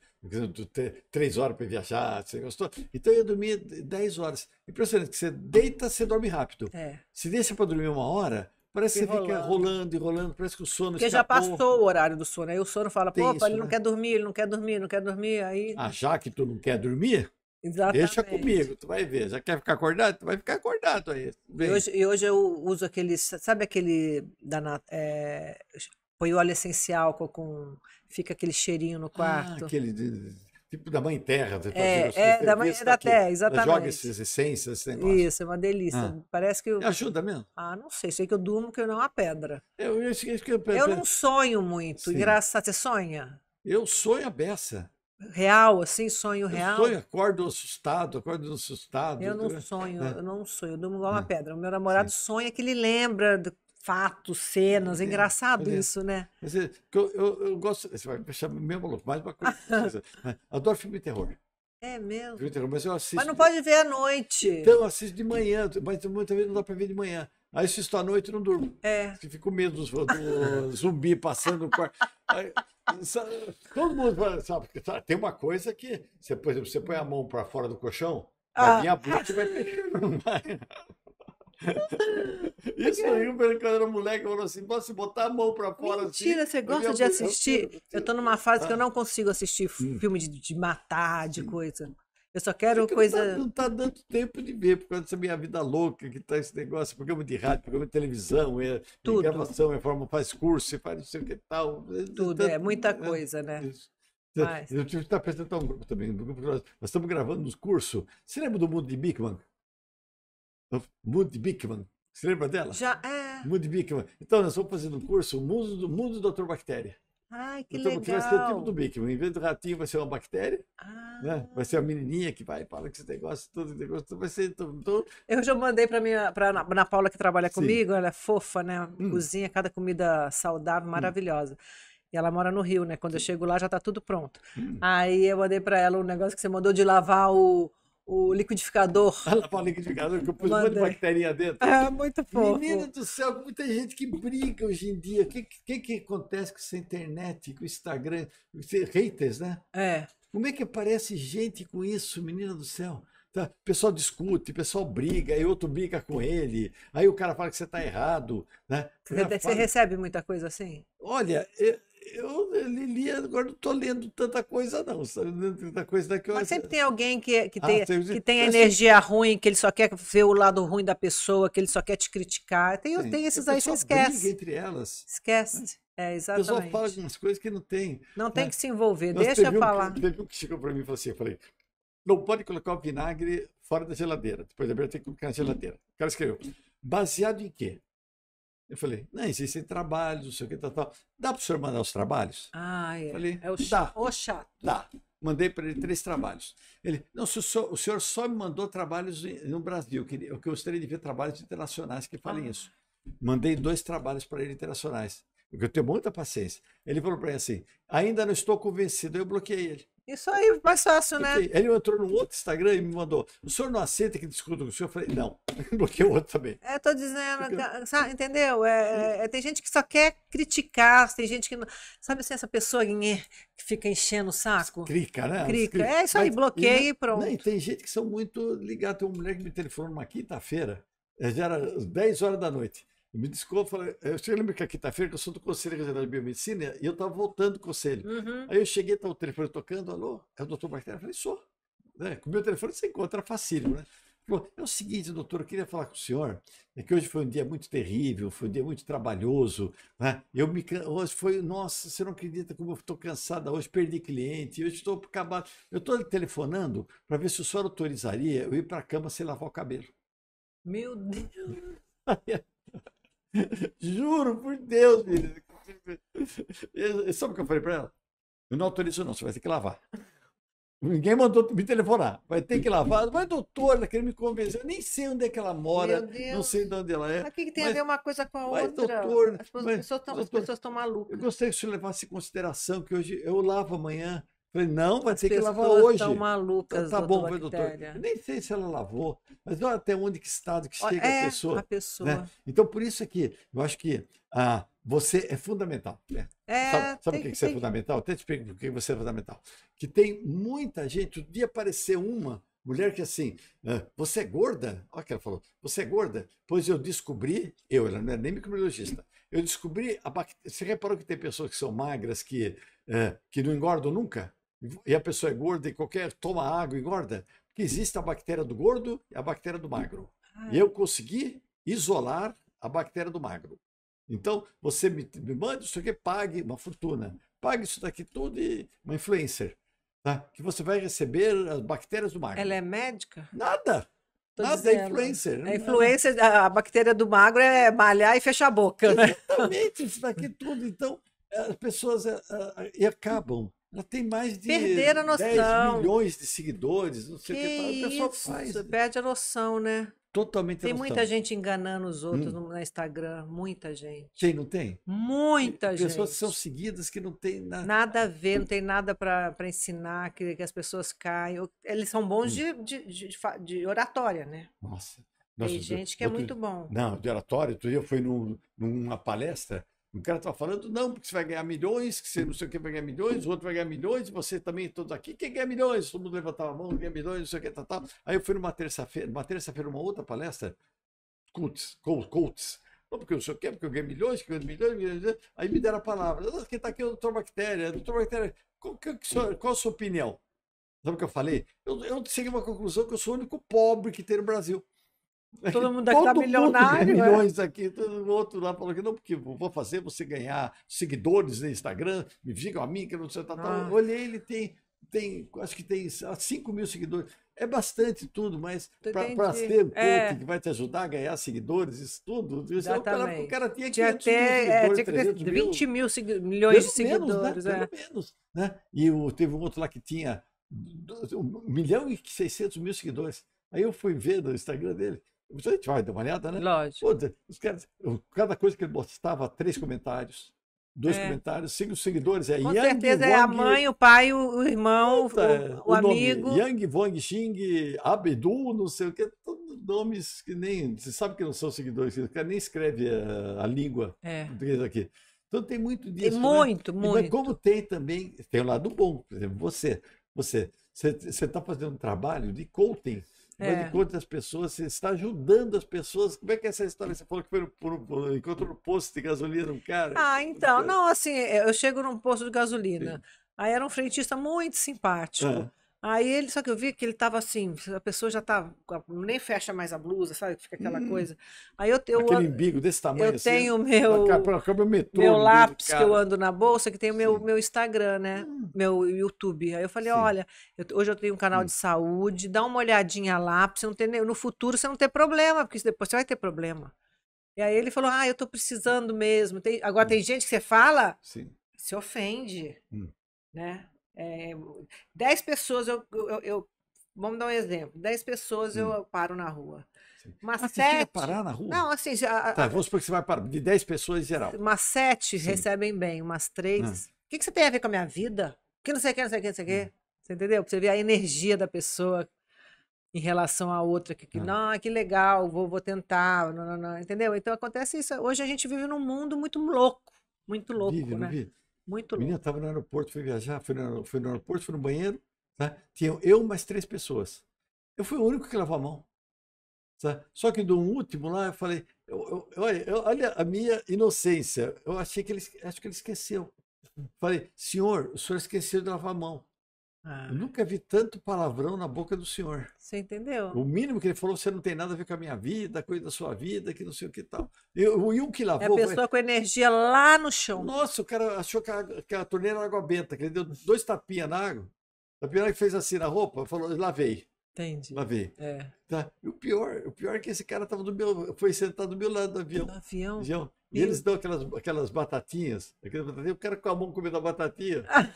S1: três horas para viajar, você gostou? Então eu dormia dez horas. Impressionante que você deita, você dorme rápido. É. Se deixa para dormir uma hora, Parece que você fica rolando e rolando, parece que o sono Porque escapou. já passou o horário do sono. Aí o sono fala, pô, isso, ele né? não
S2: quer dormir, ele não quer dormir, não quer dormir. Aí... Ah,
S1: já que tu não quer dormir, Exatamente. deixa comigo, tu vai ver. Já quer ficar acordado? Tu vai ficar acordado aí. E hoje,
S2: e hoje, eu uso aquele, sabe aquele da é, põe óleo essencial com, fica aquele cheirinho
S1: no ah, quarto. Ah, aquele de tipo da mãe terra. é, é, é da mãe da terra, exatamente. Joga essas essências, esse negócio. Isso, é uma delícia. Ah.
S2: Parece que... Eu... Ajuda mesmo? Ah, não sei. Sei que eu durmo que eu não é uma pedra. Eu, eu, eu, eu, não sonho muito. Engraçado. Você sonha?
S1: Eu sonho a beça. Real, assim, sonho real. Eu sonho, acordo assustado, acordo assustado. Eu não sonho, é. eu
S2: não sonho, eu durmo igual uma é. pedra. O meu namorado sonha que ele lembra fatos, cenas. É engraçado é, isso, né?
S1: Eu, eu, eu, gosto. Você vai me deixar meio maluco, mais uma coisa. Né, adoro filme de terror. É mesmo. mas eu assisto. Mas não pode ver à noite. Então, eu assisto de manhã, mas muitas vezes não dá para ver de manhã. Aí assisto à noite e não durmo. É. fico com medo do, do zumbi passando no quarto. Aí, todo mundo sabe, tem uma coisa que, você, por exemplo, você põe a mão para fora do colchão, ah. a minha e vai fechando. Isso aí, quando era moleque, falou assim: posso botar a mão pra fora assim? Mentira, assim, você gosta de assistir? Assim. Eu tô numa fase ah. que eu ah.
S2: não consigo assistir hum. filme de, de matar, de Sim. coisa. Eu só quero é que coisa. Não está
S1: tá dando tempo de ver, por causa dessa minha vida louca que está esse negócio, programa de rádio, programa de televisão, é Tudo. gravação, é forma, faz curso, faz não sei o que tal. É, é Tudo, é, é muita né? coisa, né? Isso. Mas... Eu tive que estar apresentando um grupo também. nós, estamos gravando nos cursos. Você lembra do mundo de Big Moody Bickman. Você lembra dela? Já é. Moody Bickman. Então, nós vamos fazer um curso Mundo do, mundo do Dr. Bactéria.
S2: Ai, que então, legal. Então, vai ser o tipo do
S1: Bickman. Em vez do ratinho, vai ser uma bactéria. Ah. Né? Vai ser a menininha que vai, fala que esse negócio, todo esse negócio, vai ser... todo. Eu já mandei para a Ana Paula, que trabalha comigo,
S2: Sim. ela é fofa, né? Hum. Cozinha cada comida saudável, hum. maravilhosa. Hum. E ela mora no Rio, né? Quando eu chego lá, já tá tudo pronto. Hum. Aí eu mandei para ela um negócio que você mandou de lavar o o liquidificador.
S1: Ela fala liquidificador, que eu pus um monte de dentro. É, muito fofo. Menino do céu, muita gente que briga hoje em dia. O que, que, que acontece com essa internet, com o Instagram? É haters, né? É. Como é que aparece gente com isso, menina do céu? Tá? O pessoal discute, o pessoal briga, aí outro briga com ele, aí o cara fala que você está errado. Né? Você, fala... recebe
S2: muita coisa assim?
S1: Olha, eu, eu li, agora não estou lendo tanta coisa, não. É tanta coisa daquela... Né, Mas sempre é
S2: tem alguém que, que ah, tem, ah, sempre, que tem assim, energia ruim, que ele só quer ver o lado ruim da pessoa, que ele só quer te criticar. Tem, tem, esses aí, você esquece.
S1: entre elas. Né?
S2: Esquece. Né? É, exatamente. O pessoal fala algumas coisas que não tem. Não né? tem que se envolver, deixa eu falar. Um,
S1: teve um que chegou para mim e falou assim: eu falei, não pode colocar o vinagre fora da geladeira. Depois da abrir tem que colocar na geladeira. O cara escreveu. Baseado em quê? Eu falei, não, existem trabalhos, não sei o que, tal, tal. Dá para o senhor mandar os trabalhos?
S2: Ah, é. Falei,
S1: é o, dá. o chato. Dá. Mandei para ele três trabalhos. Ele, não, o senhor, o senhor só me mandou trabalhos no Brasil. O que eu gostaria de ver trabalhos internacionais que falem ah. isso. Mandei dois trabalhos para ele internacionais. Porque eu tenho muita paciência. Ele falou para mim assim: ainda não estou convencido. Eu bloqueei ele. Isso aí, mais fácil, né? Ele entrou no outro Instagram e me mandou: o senhor não aceita que discuta com o senhor? Eu falei: não, bloqueei o outro também.
S2: É, tô dizendo, Porque... Tá, sabe, entendeu? É, é, é, tem gente que só quer criticar, tem gente que não. Sabe assim, essa pessoa é, que fica enchendo o saco? Crica, né? Crica. É isso aí, bloqueia e, né, e pronto. Não, né,
S1: e tem gente que são muito ligados. Tem uma mulher que me telefonou numa quinta-feira, já era 10 horas da noite me desculpa, falei, eu eh, cheguei, lembro que é quinta-feira que eu sou do Conselho Regional de Biomedicina e eu estava voltando do conselho. Uhum. Aí eu cheguei, estava o telefone tocando, alô, é o doutor Bartera? Eu falei, sou. Né? Com o meu telefone você encontra facílimo, né? Falei, é o seguinte, doutor, eu queria falar com o senhor, é que hoje foi um dia muito terrível, foi um dia muito trabalhoso, né? Eu me hoje foi, nossa, você não acredita como eu estou cansada hoje, perdi cliente, hoje estou acabado. Eu estou telefonando para ver se o senhor autorizaria eu ir para a cama sem lavar o cabelo.
S2: Meu Deus!
S1: Juro por Deus, menino. Sabe o que eu falei pra ela? Eu não autorizo, não. Você vai ter que lavar. Ninguém mandou me telefonar. Vai ter que lavar. Mas, doutor, ela quer me convencer. Eu nem sei onde é que ela mora. Não sei de onde ela é. Mas o que,
S2: que tem mas, a ver uma coisa com a mas, outra? Doutor, as, pessoas mas, tão, doutor, as pessoas
S1: estão malucas. Eu gostaria que o senhor levasse em consideração que hoje eu lavo amanhã. Falei, não, vai As ter que lavar hoje. Estão malucas, tá, tá bom, doutor. Eu nem sei se ela lavou, mas olha até onde que estado que chega é, a pessoa. A né? pessoa. Né? Então, por isso é que eu acho que ah, você é fundamental. Né? É, sabe, sabe o que, que, você é fundamental? Até te pergunto o que você é fundamental. Que tem muita gente, o dia aparecer uma mulher que assim, ah, você é gorda? Olha o que ela falou, você é gorda? Pois eu descobri, eu, ela não é nem microbiologista, eu descobri, a você reparou que tem pessoas que são magras, que, eh, que não engordam nunca? e a pessoa é gorda e qualquer toma água e engorda, porque existe a bactéria do gordo e a bactéria do magro. E ah. eu consegui isolar a bactéria do magro. Então, você me, me manda isso aqui, pague uma fortuna. Pague isso daqui tudo e uma influencer. Tá? Que você vai receber as bactérias do magro. Ela é médica? Nada. Tô Nada, é dizendo. é influencer. É influencer,
S2: a bactéria do magro é malhar e fechar a boca.
S1: Né? Exatamente, isso daqui tudo. Então, as pessoas eh, eh, acabam ela tem mais de a noção. 10 milhões de seguidores, não sei que o que. O pessoal faz. Né?
S2: Perde a noção, né?
S1: Totalmente Tem muita gente
S2: enganando os outros hum. no Instagram, muita gente.
S1: Tem, não tem?
S2: Muita tem gente. Pessoas que
S1: são seguidas que não tem nada.
S2: Nada a ver, não tem nada para ensinar, que, que as pessoas caem. Eles são bons hum. de, de, de, de, oratória, né?
S1: Nossa. Nossa tem gente que é muito bom. Não, de oratória. Outro dia eu fui num, numa palestra o cara está falando, não, porque você vai ganhar milhões, que você não sei o que vai ganhar milhões, o outro vai ganhar milhões, você também, todos aqui, quem ganha milhões? Todo mundo levantava a mão, ganha milhões, não sei o que, tá, tá. Aí eu fui numa terça-feira, uma terça-feira, uma outra palestra, Colts, Colts, não porque eu sei o que, porque eu ganhei milhões, que eu ganhei milhões, milhões, aí me deram a palavra, ah, quem está aqui é o doutor Bactéria, é doutor Bactéria, qual, é, qual a sua opinião? Sabe o que eu falei? Eu, eu cheguei a uma conclusão que eu sou o único pobre que tem no Brasil. Todo mundo aqui está milionário. Mundo é. milhões é? aqui, todo outro lá falou que não, porque vou fazer você ganhar seguidores no Instagram, me digam a mim que não sei tá, tá. Ah. Olhei, ele tem, tem, acho que tem 5 mil seguidores. É bastante tudo, mas para ter um é. que vai te ajudar a ganhar seguidores, isso tudo, isso é o, cara, o cara tinha, tinha até, é, mil né? seguidores, é, tinha 20 mil, milhões de seguidores. Menos, né? Pelo menos, né? E o, teve um outro lá que tinha 1 milhão e 600 mil seguidores. Aí eu fui ver no Instagram dele, a gente vai dar uma olhada, né? Lógico. Pô, os caras, cada coisa que ele postava, três comentários, dois é. comentários, cinco seguidores. É Com Yang certeza Wang, é a mãe, o pai, o, irmão, puta, o, o, o amigo. Yang, Wang, Xing, Abdu, não sei o que. Nomes que nem. Você sabe que não são seguidores, o cara nem escreve a, a língua é. portuguesa aqui. Então tem muito disso. Tem muito, né? muito. Mas como tem também, tem o um lado bom. Por exemplo, você, você, você está fazendo um trabalho de coaching Afinal é. de contas, as pessoas, você está ajudando as pessoas. Como é que é essa história? Você falou que foi por, por, encontrou no posto de gasolina um cara. Ah, então. Não,
S2: assim, eu chego num posto de gasolina. Sim. Aí era um frentista muito simpático. É. Aí ele, só que eu vi que ele tava assim, a pessoa já tá, nem fecha mais a blusa, sabe? Fica aquela hum. coisa. Aí eu tenho. Aquele umbigo desse tamanho Eu assim, tenho meu.
S1: Pra, pra, meu lápis que eu
S2: ando na bolsa, que tem o meu, meu Instagram, né? Hum. Meu YouTube. Aí eu falei: Sim. olha, eu, hoje eu tenho um canal hum. de saúde, dá uma olhadinha lá, pra você não ter. No futuro você não ter problema, porque depois você vai ter problema. E aí ele falou: ah, eu tô precisando mesmo. Tem, agora tem gente que você fala, Sim. se ofende, hum. né? É, dez pessoas eu, eu, eu, Vamos dar um exemplo. Dez pessoas eu hum. paro na rua. Mas ah, sete. Você quer parar na rua? Não, assim. Já... Tá, vamos
S1: supor que você vai parar. De dez pessoas em geral.
S2: Umas sete Sim. recebem bem, umas três. Ah. O que, que você tem a ver com a minha vida? Que não sei o que, não sei o que, não sei o que. Hum. Você entendeu? Pra você ver a energia da pessoa em relação à outra que, que ah. não, que legal, vou, vou tentar, não, não, não, entendeu? Então acontece isso. Hoje a gente vive num
S1: mundo muito louco, muito louco, vive, né? Vive. Muito louco. Menina, estava no aeroporto, fui viajar, fui no, fui no aeroporto, fui no banheiro, tá? tinha eu mais três pessoas. Eu fui o único que lavou a mão. Tá? Só que do último lá, eu falei, eu, eu, olha, eu, olha a minha inocência, eu achei que ele, acho que ele esqueceu. Falei, senhor, o senhor esqueceu de lavar a mão. Ah. nunca vi tanto palavrão na boca do senhor. Você
S2: entendeu? O
S1: mínimo que ele falou, você não tem nada a ver com a minha vida, coisa da sua vida, que não sei o que tal. Eu, e um que lavou. É a pessoa com energia lá no chão. Nossa, o cara achou que a, que a torneira era água benta, que ele deu dois tapinhas na água. A primeira que fez assim na roupa, falou, lavei. Entendi. Lavei. É. Tá? E o pior, o pior é que esse cara tava do meu, foi sentado do meu lado do avião. Do avião. avião. E eles dão aquelas, aquelas batatinhas, aquelas batatinhas, o cara com a mão comendo a batatinha.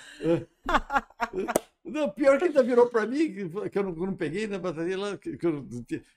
S1: Não, pior que ele virou para mim, que eu não, não peguei na bateria lá, que, eu,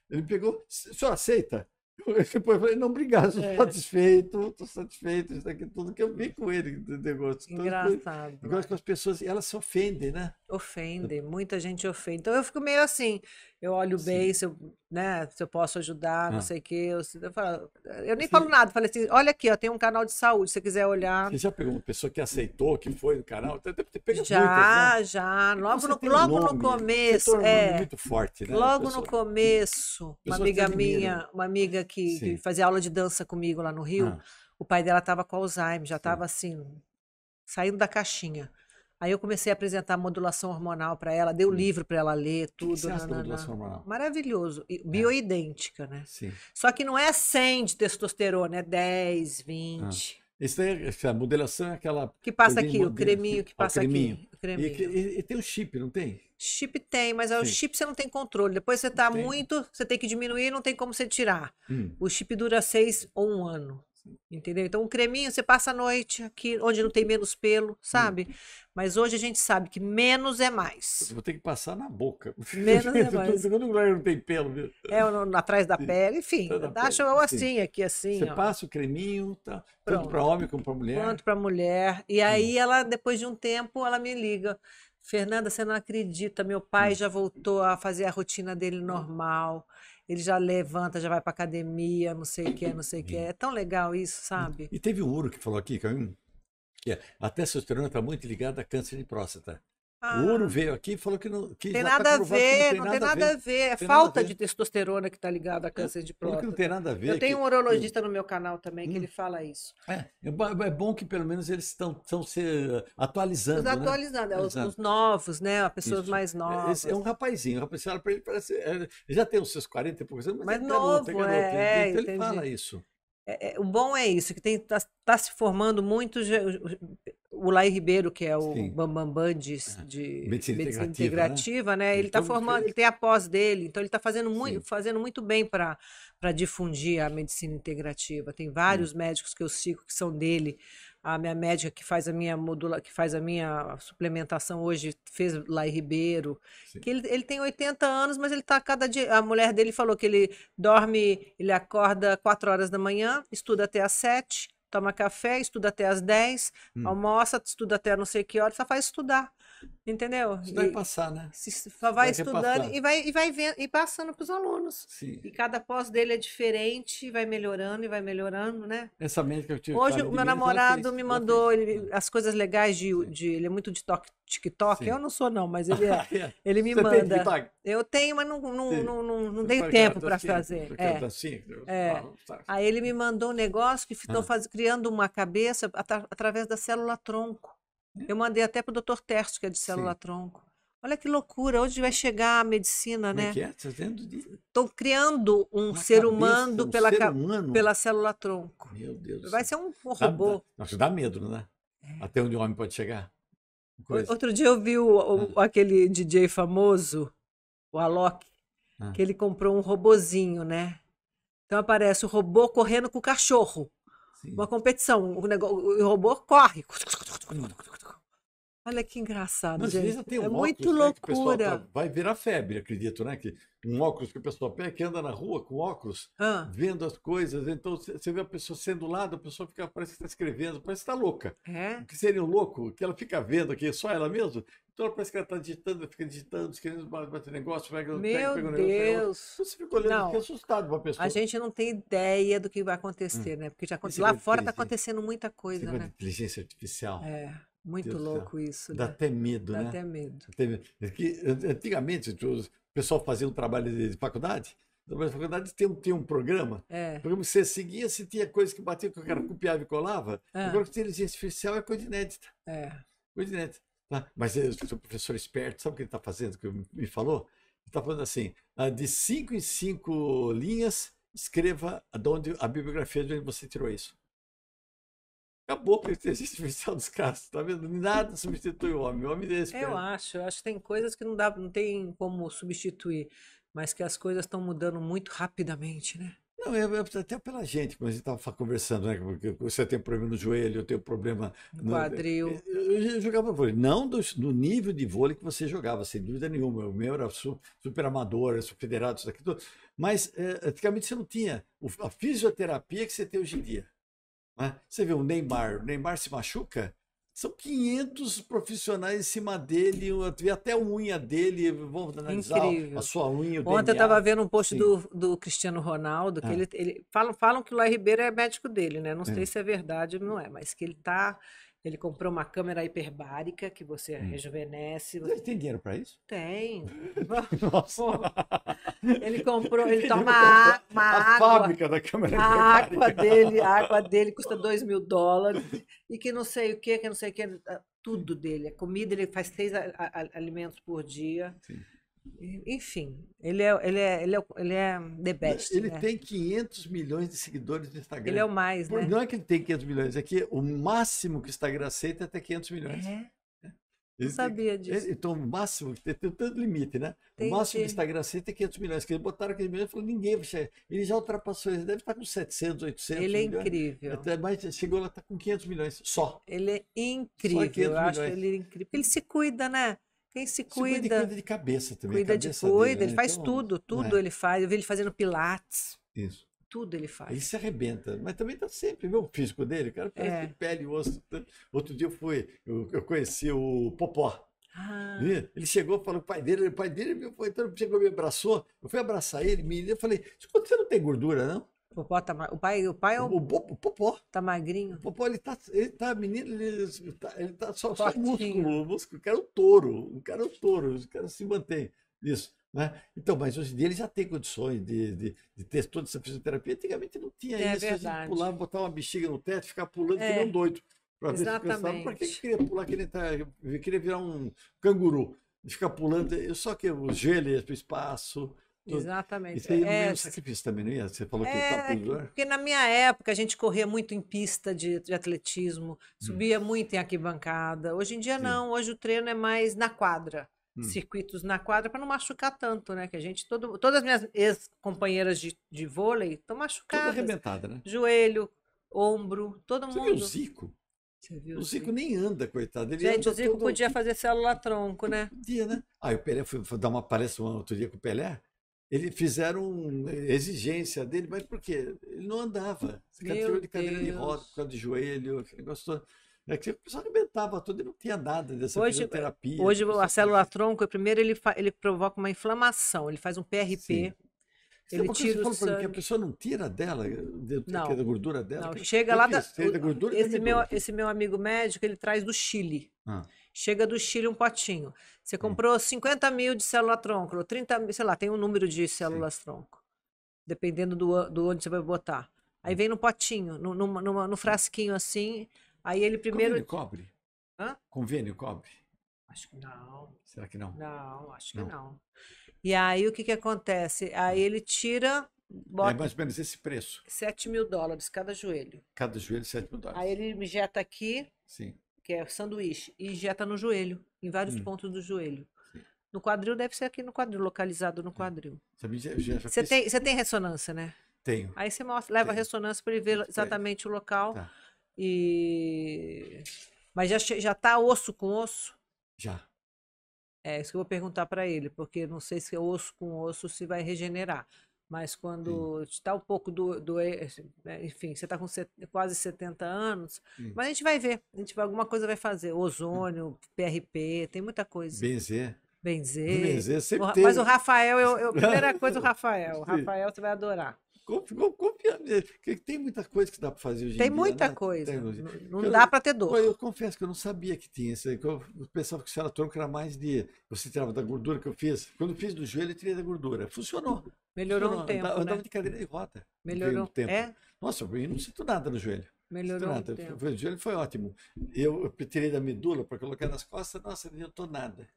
S1: ele pegou, só aceita. Eu, depois eu falei, não, obrigado, estou é. satisfeito, estou satisfeito, isso daqui tudo que eu vi com ele, de negócio. Engraçado. Agora que né? as pessoas, elas se
S2: ofendem, né? Ofendem, muita gente ofende. Então eu fico meio assim, eu olho Sim. bem, se eu, né, se eu posso ajudar, não ah. sei o quê. Eu, eu, falo, eu nem Sim. falo nada, falei assim, olha aqui, ó, tem um canal de saúde, se você quiser olhar. Você
S1: já pegou uma pessoa que aceitou, que foi no canal? já, muitas, né?
S2: já. Então logo no, logo nome, no começo. É, muito
S1: forte, né? Logo pessoa, no
S2: começo, uma amiga minha, uma amiga que, que, fazia aula de dança comigo lá no Rio, ah. o pai dela estava com Alzheimer, já estava assim, saindo da caixinha. Aí eu comecei a apresentar modulação hormonal para ela, dei o livro para ela ler, tudo. Que que modulação hormonal? Maravilhoso. É. Bioidêntica, né? Sim. Só que não é 100 de testosterona, é 10, 20. Ah.
S1: Isso daí, a modulação, é aquela. Que passa aqui, modelo, o creminho que passa creminho. aqui. Creminho. E, e, tem o chip, não tem?
S2: Chip tem, mas é Sim. o chip você não tem controle. Depois você está muito, você tem que diminuir, não tem como você tirar. Hum. O chip dura seis ou um ano. Entendeu? Então, o creminho você passa a noite aqui, onde não tem menos pelo, sabe? Hum. Mas hoje a gente sabe que menos é mais.
S1: Vou ter que passar na boca. Menos é mais. Segundo lugar não tem pelo mesmo. É,
S2: atrás da pele, enfim. Acho eu assim, aqui assim. Você ó. passa
S1: o creminho, tá? Pronto. Tanto para homem como para mulher. Tanto
S2: para mulher. E aí hum. ela, depois de um tempo, ela me liga. Fernanda, você não acredita, meu pai hum. já voltou a fazer a rotina dele normal. Hum ele já levanta, já vai pra academia, não sei o que, não sei o que. É tão legal isso, sabe?
S1: E teve um ouro que falou aqui, que é, é a testosterona está muito ligada a câncer de próstata. Ah. O ouro veio aqui e falou que não que tem tá nada tá a ver, não tem, não nada, tem nada a ver. É falta ver. de
S2: testosterona que está ligada a câncer de próstata. não
S1: tem nada a ver. Eu tenho um urologista
S2: no meu canal também que hum. ele fala isso.
S1: É, é, é bom que pelo menos eles estão estão se atualizando. Os né? atualizando, é, os, os,
S2: novos, né?
S1: As pessoas isso. mais é, novas. Esse é um rapazinho, O rapaz, para ele parece, é, já tem os seus 40 e poucos anos, mas, mas é novo, garoto, é, garoto. É, então ele fala isso. É, é, o bom é isso, que
S2: está tá se formando muito o Lai Ribeiro, que é o Bambambam de,
S1: é. de, medicina, medicina integrativa, né? integrativa,
S2: né? né? Ele está formando, ele tem a pós dele, então ele está fazendo muito, Sim. fazendo muito bem para difundir a medicina integrativa. Tem vários Sim. Hum. médicos que eu sigo que são dele. A minha médica que faz a minha modula, que faz a minha suplementação hoje fez Lai Ribeiro. Que ele, ele tem 80 anos, mas ele está cada dia. A mulher dele falou que ele dorme, ele acorda 4 horas da manhã, estuda até às 7 toma café, estuda até as 10, hum. almoça, estuda até não sei que hora, só faz estudar. Entendeu? Isso vai passar,
S1: né? só vai, vai estudando e
S2: vai, e vai vendo, e passando para os alunos. Sim. E cada pós dele é diferente, vai melhorando e vai melhorando, né?
S1: Essa mente que eu tive. Hoje o meu namorado fez, me mandou
S2: ele, é. as coisas legais de, de, Ele é muito de toque, TikTok. Sim. Eu não sou, não, mas ele, é, é, é, ele me Você manda. eu tenho, mas não, não, não, não, não tenho tempo para fazer. É. É. Tá. Aí ele me mandou um negócio que estou ah. criando uma cabeça através da célula tronco. Eu mandei até para o doutor Tércio, que é de célula-tronco. Olha que loucura, Onde vai chegar a medicina, Como é né? É que é? Tá Estão criando um Uma ser humano um pela, ser humano. pela célula-tronco. Meu Deus. Vai ser um, um dá, robô.
S1: Dá, dá medo, né? Até onde o homem pode chegar. Coisa.
S2: Outro dia eu vi o, o, ah. aquele DJ famoso, o Alok, ah. que ele comprou um robozinho, né? Então aparece o robô correndo com o cachorro. Sim. Uma competição. O, negócio, o robô corre. Hum. Olha que engraçado, Mas, gente. Vezes, tem é um é óculos, muito né, tá loucura. Tá,
S1: vai virar febre, acredito, né? Que um óculos que o pessoal pega, que anda na rua com óculos, ah. vendo as coisas. Então você vê a pessoa sendo lado, a pessoa fica, parece que está escrevendo, parece que está louca. É? O que seria um louco, que ela fica vendo aqui, só ela mesma. Então ela parece que ela está digitando, fica digitando, escrevendo, bate negócio, pega, Meu pega, pega negócio. Meu Deus! Então você fica olhando, não. fica
S2: assustado para a pessoa. A gente não tem ideia do que vai acontecer, hum. né? Porque já, lá fora está acontecendo muita coisa, né?
S1: inteligência artificial. É. Muito Deus louco isso. Dá né? até medo, Dá né? Até medo. Até medo. É antigamente, o tipo, pessoal fazia um trabalho de faculdade, na então, faculdade tinha, um programa. É. Programa que você seguia, se tinha coisa que batia, que o cara copiava e colava. É. Agora, com inteligência artificial é coisa inédita. É. Coisa inédita. Tá? Mas eh, eu sou professor esperto, sabe o que ele está fazendo? Que me falou? Ele está falando assim: ah, de cinco em cinco linhas, escreva de onde, a bibliografia de onde você tirou isso. Acabou com a inteligência artificial dos caras, tá vendo? Nada substitui o homem. O homem desse é Eu acho,
S2: eu acho que tem coisas que não dá, não tem como substituir, mas que as coisas estão mudando muito rapidamente, né?
S1: Não, eu, eu, até pela gente, como a gente estava conversando, né? Você tem problema no joelho, eu tenho problema no quadril. É, eu, eu, eu jogava vôlei, não do, do, nível de vôlei que você jogava, sem dúvida nenhuma. O meu era super, super amador, super federado, isso aqui tudo. Mas é, antigamente você não tinha a fisioterapia que você tem hoje em dia. Né? Você vê o Neymar, o Neymar se machuca, são 500 profissionais em cima dele, até a unha dele, vamos analisar Incrível. a sua unha. O Ontem DNA. eu estava
S2: vendo um post do, do Cristiano Ronaldo, que é. ele, ele falam, falam que o Lai Ribeiro é médico dele, né? Não é. sei se é verdade ou não é, mas que ele está ele comprou uma câmera hiperbárica que você hum. rejuvenesce.
S1: Você... Ele tem dinheiro para isso?
S2: Tem. Nossa. Ele comprou, ele, ele toma a, uma a água. A fábrica da câmera a hiperbárica. Água dele, a água dele custa 2 mil dólares. E que não sei o que, que não sei o que. Tudo dele. A comida, ele faz seis alimentos por dia. Sim. Enfim, ele é, ele é, ele é, ele é
S1: the best. Ele né? tem 500 milhões de seguidores no Instagram. Ele é o mais, né? Não é que ele tem 500 milhões, é que o máximo que o Instagram aceita é até 500 milhões. É. é. Ele, não sabia disso. Ele, então, o máximo, tem, tem tanto limite, né? Entendi. O máximo que o Instagram aceita é 500 milhões. Que eles botaram 500 milhões e falou, ninguém vai chegar. Ele já ultrapassou, ele deve estar tá com 700, 800 Ele é milhões. incrível. Até, mais, chegou lá, está com 500 milhões só. Ele é incrível. Só 500 Eu milhões. ele é
S2: incrível. Ele se cuida, né? Quem se é cuida. Se cuida, de cabeça também. Cuida cabeça de cuida, dele, ele né, faz então, tudo, né. tudo é? ele faz. Eu vi ele
S1: fazendo pilates. Isso.
S2: Tudo ele faz.
S1: Ele se arrebenta, mas também está sempre, viu? O físico dele, cara, parece é. de pele e osso. Outro dia eu fui, eu, eu conheci o Popó. Ah. Né? Ele chegou, falou, o pai dele, o pai dele me foi, então chegou, me abraçou. Eu fui abraçar ele, me eu falei, escuta, você não tem gordura, não? Popó tá ma... o pai O pai é o. O, o Popó. Tá magrinho. O Popó, ele tá, ele tá menino, ele, ele, tá, ele tá só, só músculo, músculo. O cara é um touro, o cara é um touro, o cara se mantém nisso. Né? Então, mas hoje em dia ele já tem condições de, de, de ter toda essa fisioterapia. Antigamente não tinha é isso. Verdade. A gente pulava, botar uma bexiga no teto, ficar pulando é. que não doido. Pra Exatamente. Para que queria pular, queria, queria virar um canguru, de ficar pulando. Só que o gelo o espaço, Exatamente. Isso aí é um sacrifício também, não ia? Você falou que é, tá
S2: Porque na minha época a gente corria muito em pista de, de atletismo, hum. subia hum. muito em arquibancada. Hoje em dia Sim. não, hoje o treino é mais na quadra. Hum. Circuitos na quadra para não machucar tanto, né? Que a gente, todo, todas as minhas ex-companheiras de, de vôlei estão machucadas. Toda arrebentada, né? Joelho, ombro, todo Você mundo. Viu o Zico?
S1: Você viu o Zico nem anda, coitado. Ele Gente, o Zico todo... podia
S2: fazer célula tronco, né? Podia, né?
S1: Ah, o Pelé foi, foi dar uma palestra um outro dia com o Pelé. Ele fizeram exigência dele, mas por quê? Ele não andava. Meu de cadeira Deus. de roda, por de joelho, gostou. negócio todo. É que o pessoal arrebentava tudo e não tinha nada dessa hoje, terapia. Hoje a
S2: célula tronco, primeiro ele, ele provoca uma inflamação, ele faz um PRP. Sim. É ele tira o sangue. Que a
S1: pessoa não tira dela, da gordura dela. Não, chega lá da, da, gordura esse, meu, esse
S2: meu amigo médico, ele traz do Chile. Ah. Chega do Chile um potinho. Você comprou Sim. 50 mil de célula-tronco, 30 mil, sei lá, tem um número de células-tronco, dependendo do, do onde você vai botar. Aí vem no potinho, no, no, no frasquinho assim. Aí ele primeiro. Convênio cobre? Hã?
S1: Convênio cobre? Acho que não. Será que não? Não, acho não. que não.
S2: E aí o que, que acontece? Aí hum. ele tira. É bota é mais ou menos esse preço. 7 mil dólares cada joelho.
S1: Cada joelho, 7 mil dólares.
S2: Aí ele injeta aqui. Sim que é sanduíche, e injeta no joelho, em vários hum. pontos do joelho. No quadril deve ser aqui no quadril, localizado no hum. quadril. Você tem, você tem ressonância, né? Tenho. Aí você mostra, leva Tenho. a ressonância para ele ver exatamente o local. Tá. E mas já já tá osso com osso? Já. É, isso que eu vou perguntar para ele, porque não sei se é osso com osso se vai regenerar. Mas quando está um pouco do. do né, enfim, você está com set, quase 70 anos. Sim. Mas a gente vai ver. A gente alguma coisa vai fazer. Ozônio, PRP, tem muita coisa.
S1: Benzer. Benzer. Benzer sempre o, Mas o Rafael, eu, eu, primeira
S2: coisa, o Rafael. O Rafael você vai adorar
S1: confiante. Porque tem muita coisa que dá para fazer hoje tem em dia. Muita né? coisa. Tem muita coisa. Não, não dá para ter dor. Eu, eu, confesso que eu não sabia que tinha isso. Eu pensava que o tronco era mais de. Você tirava da gordura que eu fiz. Quando eu fiz do joelho, eu tirei da gordura. Funcionou. Melhorou Funcionou. um tempo. Eu andava, né? andava de cadeira de roda. Melhorou um tempo. É? Nossa, eu não sinto nada no joelho. Melhorou nada. Um o joelho foi ótimo. Eu, eu tirei da medula para colocar nas costas. Nossa, eu não tô nada.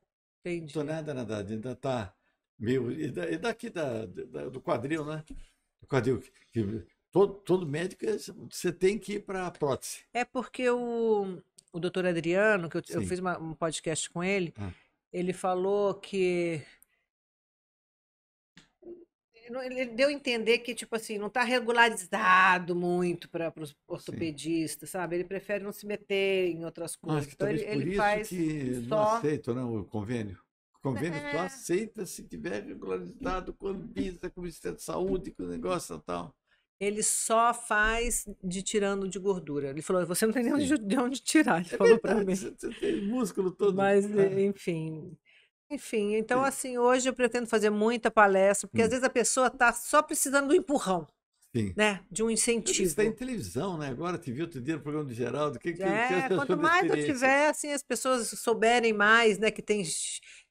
S1: Entendi. Não tô nada, nada. Ainda está Meio, e daqui da, da, do quadril, né? Digo, que todo, todo médico é, você tem que ir para a prótese.
S2: É porque o, o doutor Adriano, que eu, eu fiz uma, um podcast com ele, ah. ele falou que ele deu a entender que, tipo assim, não está regularizado muito para os ortopedistas, Sim. sabe? Ele prefere não se meter em outras coisas. Acho que então, ele, por ele isso faz que só... não aceito,
S1: não, o convênio. Convênio só é. aceita se tiver regularizado
S2: com visa, com o Ministério da Saúde, com o
S1: negócio e tal.
S2: Ele só faz de tirando de gordura. Ele falou, você não tem nem de onde tirar, ele é falou para mim. Você tem músculo todo. Mas, cara. É. enfim. Enfim, então Sim. assim, hoje eu pretendo fazer muita palestra, porque hum. às vezes a pessoa tá só
S1: precisando do empurrão. Sim. Né? De um tá incentivo. Está em televisão, né? Agora te viu outro dia no programa do Geraldo. Que, que, é, que quanto mais eu
S2: tiver, assim, as pessoas souberem mais, né? Que tem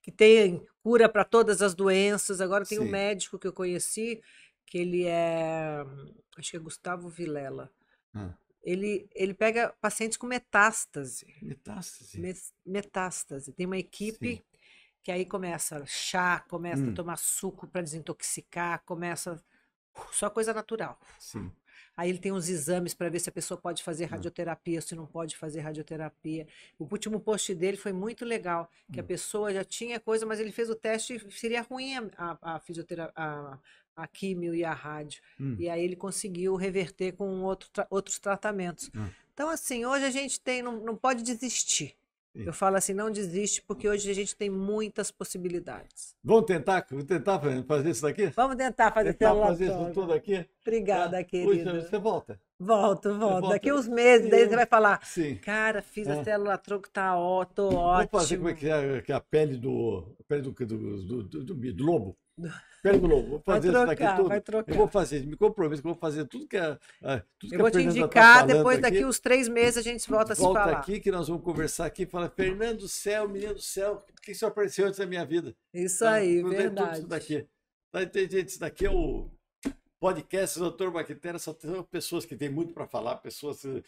S2: que tem cura para todas as doenças. Agora tem Sim. um médico que eu conheci, que ele é. Acho que é Gustavo Vilela. Ah. Ele, ele pega pacientes com metástase.
S1: Metástase.
S2: Met, metástase. Tem uma equipe Sim. que aí começa chá, começa hum. a tomar suco para desintoxicar, começa só coisa natural. Sim. Aí ele tem uns exames para ver se a pessoa pode fazer hum. radioterapia, se não pode fazer radioterapia. O último post dele foi muito legal, que a hum. pessoa já tinha coisa, mas ele fez o teste e seria ruim a, a, fisioterapia. A, a químio e a rádio. Hum. E aí ele conseguiu reverter com outro, outros tratamentos. Hum. Então, assim, hoje a gente tem, não, não pode desistir. Eu falo assim, não desiste, porque hoje a gente tem muitas possibilidades.
S1: Vamos tentar, vamos tentar fazer isso daqui? Vamos
S2: tentar fazer, tentar celular, fazer isso tudo aqui? Tá? Obrigada, ah, querida. Puxa, você volta. Volto, volto. Daqui uns meses, daí você vai
S1: falar, Sim.
S2: cara, fiz a é. célula tronco, tá ó, tô ótimo. Vamos fazer como é
S1: que é, que é a pele do, a pele do, do, do, do, do lobo. Pera novo, vou fazer trocar, isso daqui tudo. Vai trocar. Eu vou fazer, me comprometo que eu vou fazer tudo que a. Tudo que eu vou te tá indicar, tá depois daqui uns três meses a gente volta a se volta falar. aqui que nós vamos conversar aqui e fala, Fernando do céu, menino do céu, o que isso apareceu antes da minha vida? Isso tá, aí, verdade. Então tudo isso daqui. Tá, isso daqui é o podcast do Dr. Bactéria, só tem pessoas que têm muito para falar, pessoas eh,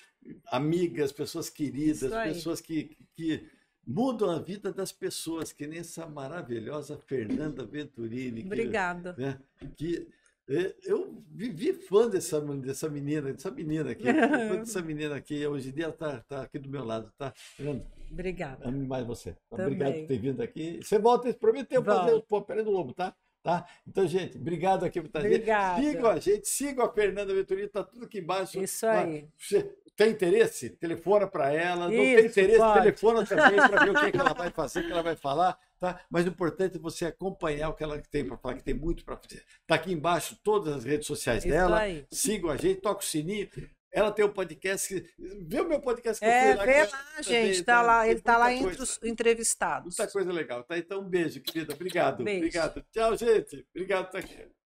S1: amigas, pessoas queridas, pessoas que, que mudam a vida das pessoas, que nem essa maravilhosa Fernanda Venturini. Obrigada. Que, né, que eh, eu vivi fã dessa, dessa menina, dessa menina aqui, fã dessa menina aqui. Hoje em dia ela está tá aqui do meu lado, tá? Fernanda? Obrigada. Amo mais você. Tá? Também. Obrigado por ter vindo aqui. Você volta, prometeu fazer o Popé do Lobo, tá? Tá? Então, gente, obrigado aqui por estar aqui. Sigam a gente, sigam a Fernanda Venturini, tá tudo aqui embaixo. Isso aí tem interesse? Telefona para ela. Isso, não tem interesse? Pode. Telefona também para ver o que, que, ela vai fazer, o que ela vai falar. Tá? Mas o importante é você acompanhar o que ela tem para falar, que tem muito para fazer. Está aqui embaixo todas as redes sociais Isso dela. Aí. Sigam a gente, toca o sininho. Ela tem um podcast que. Vê o meu podcast que é, eu fui lá. Vê lá, gente. Tá, tá lá, ele está lá entre os entrevistados. Muita coisa legal. Tá? Então, um beijo, querida. Obrigado. Beijo. Obrigado. Tchau, gente. Obrigado por tá estar aqui.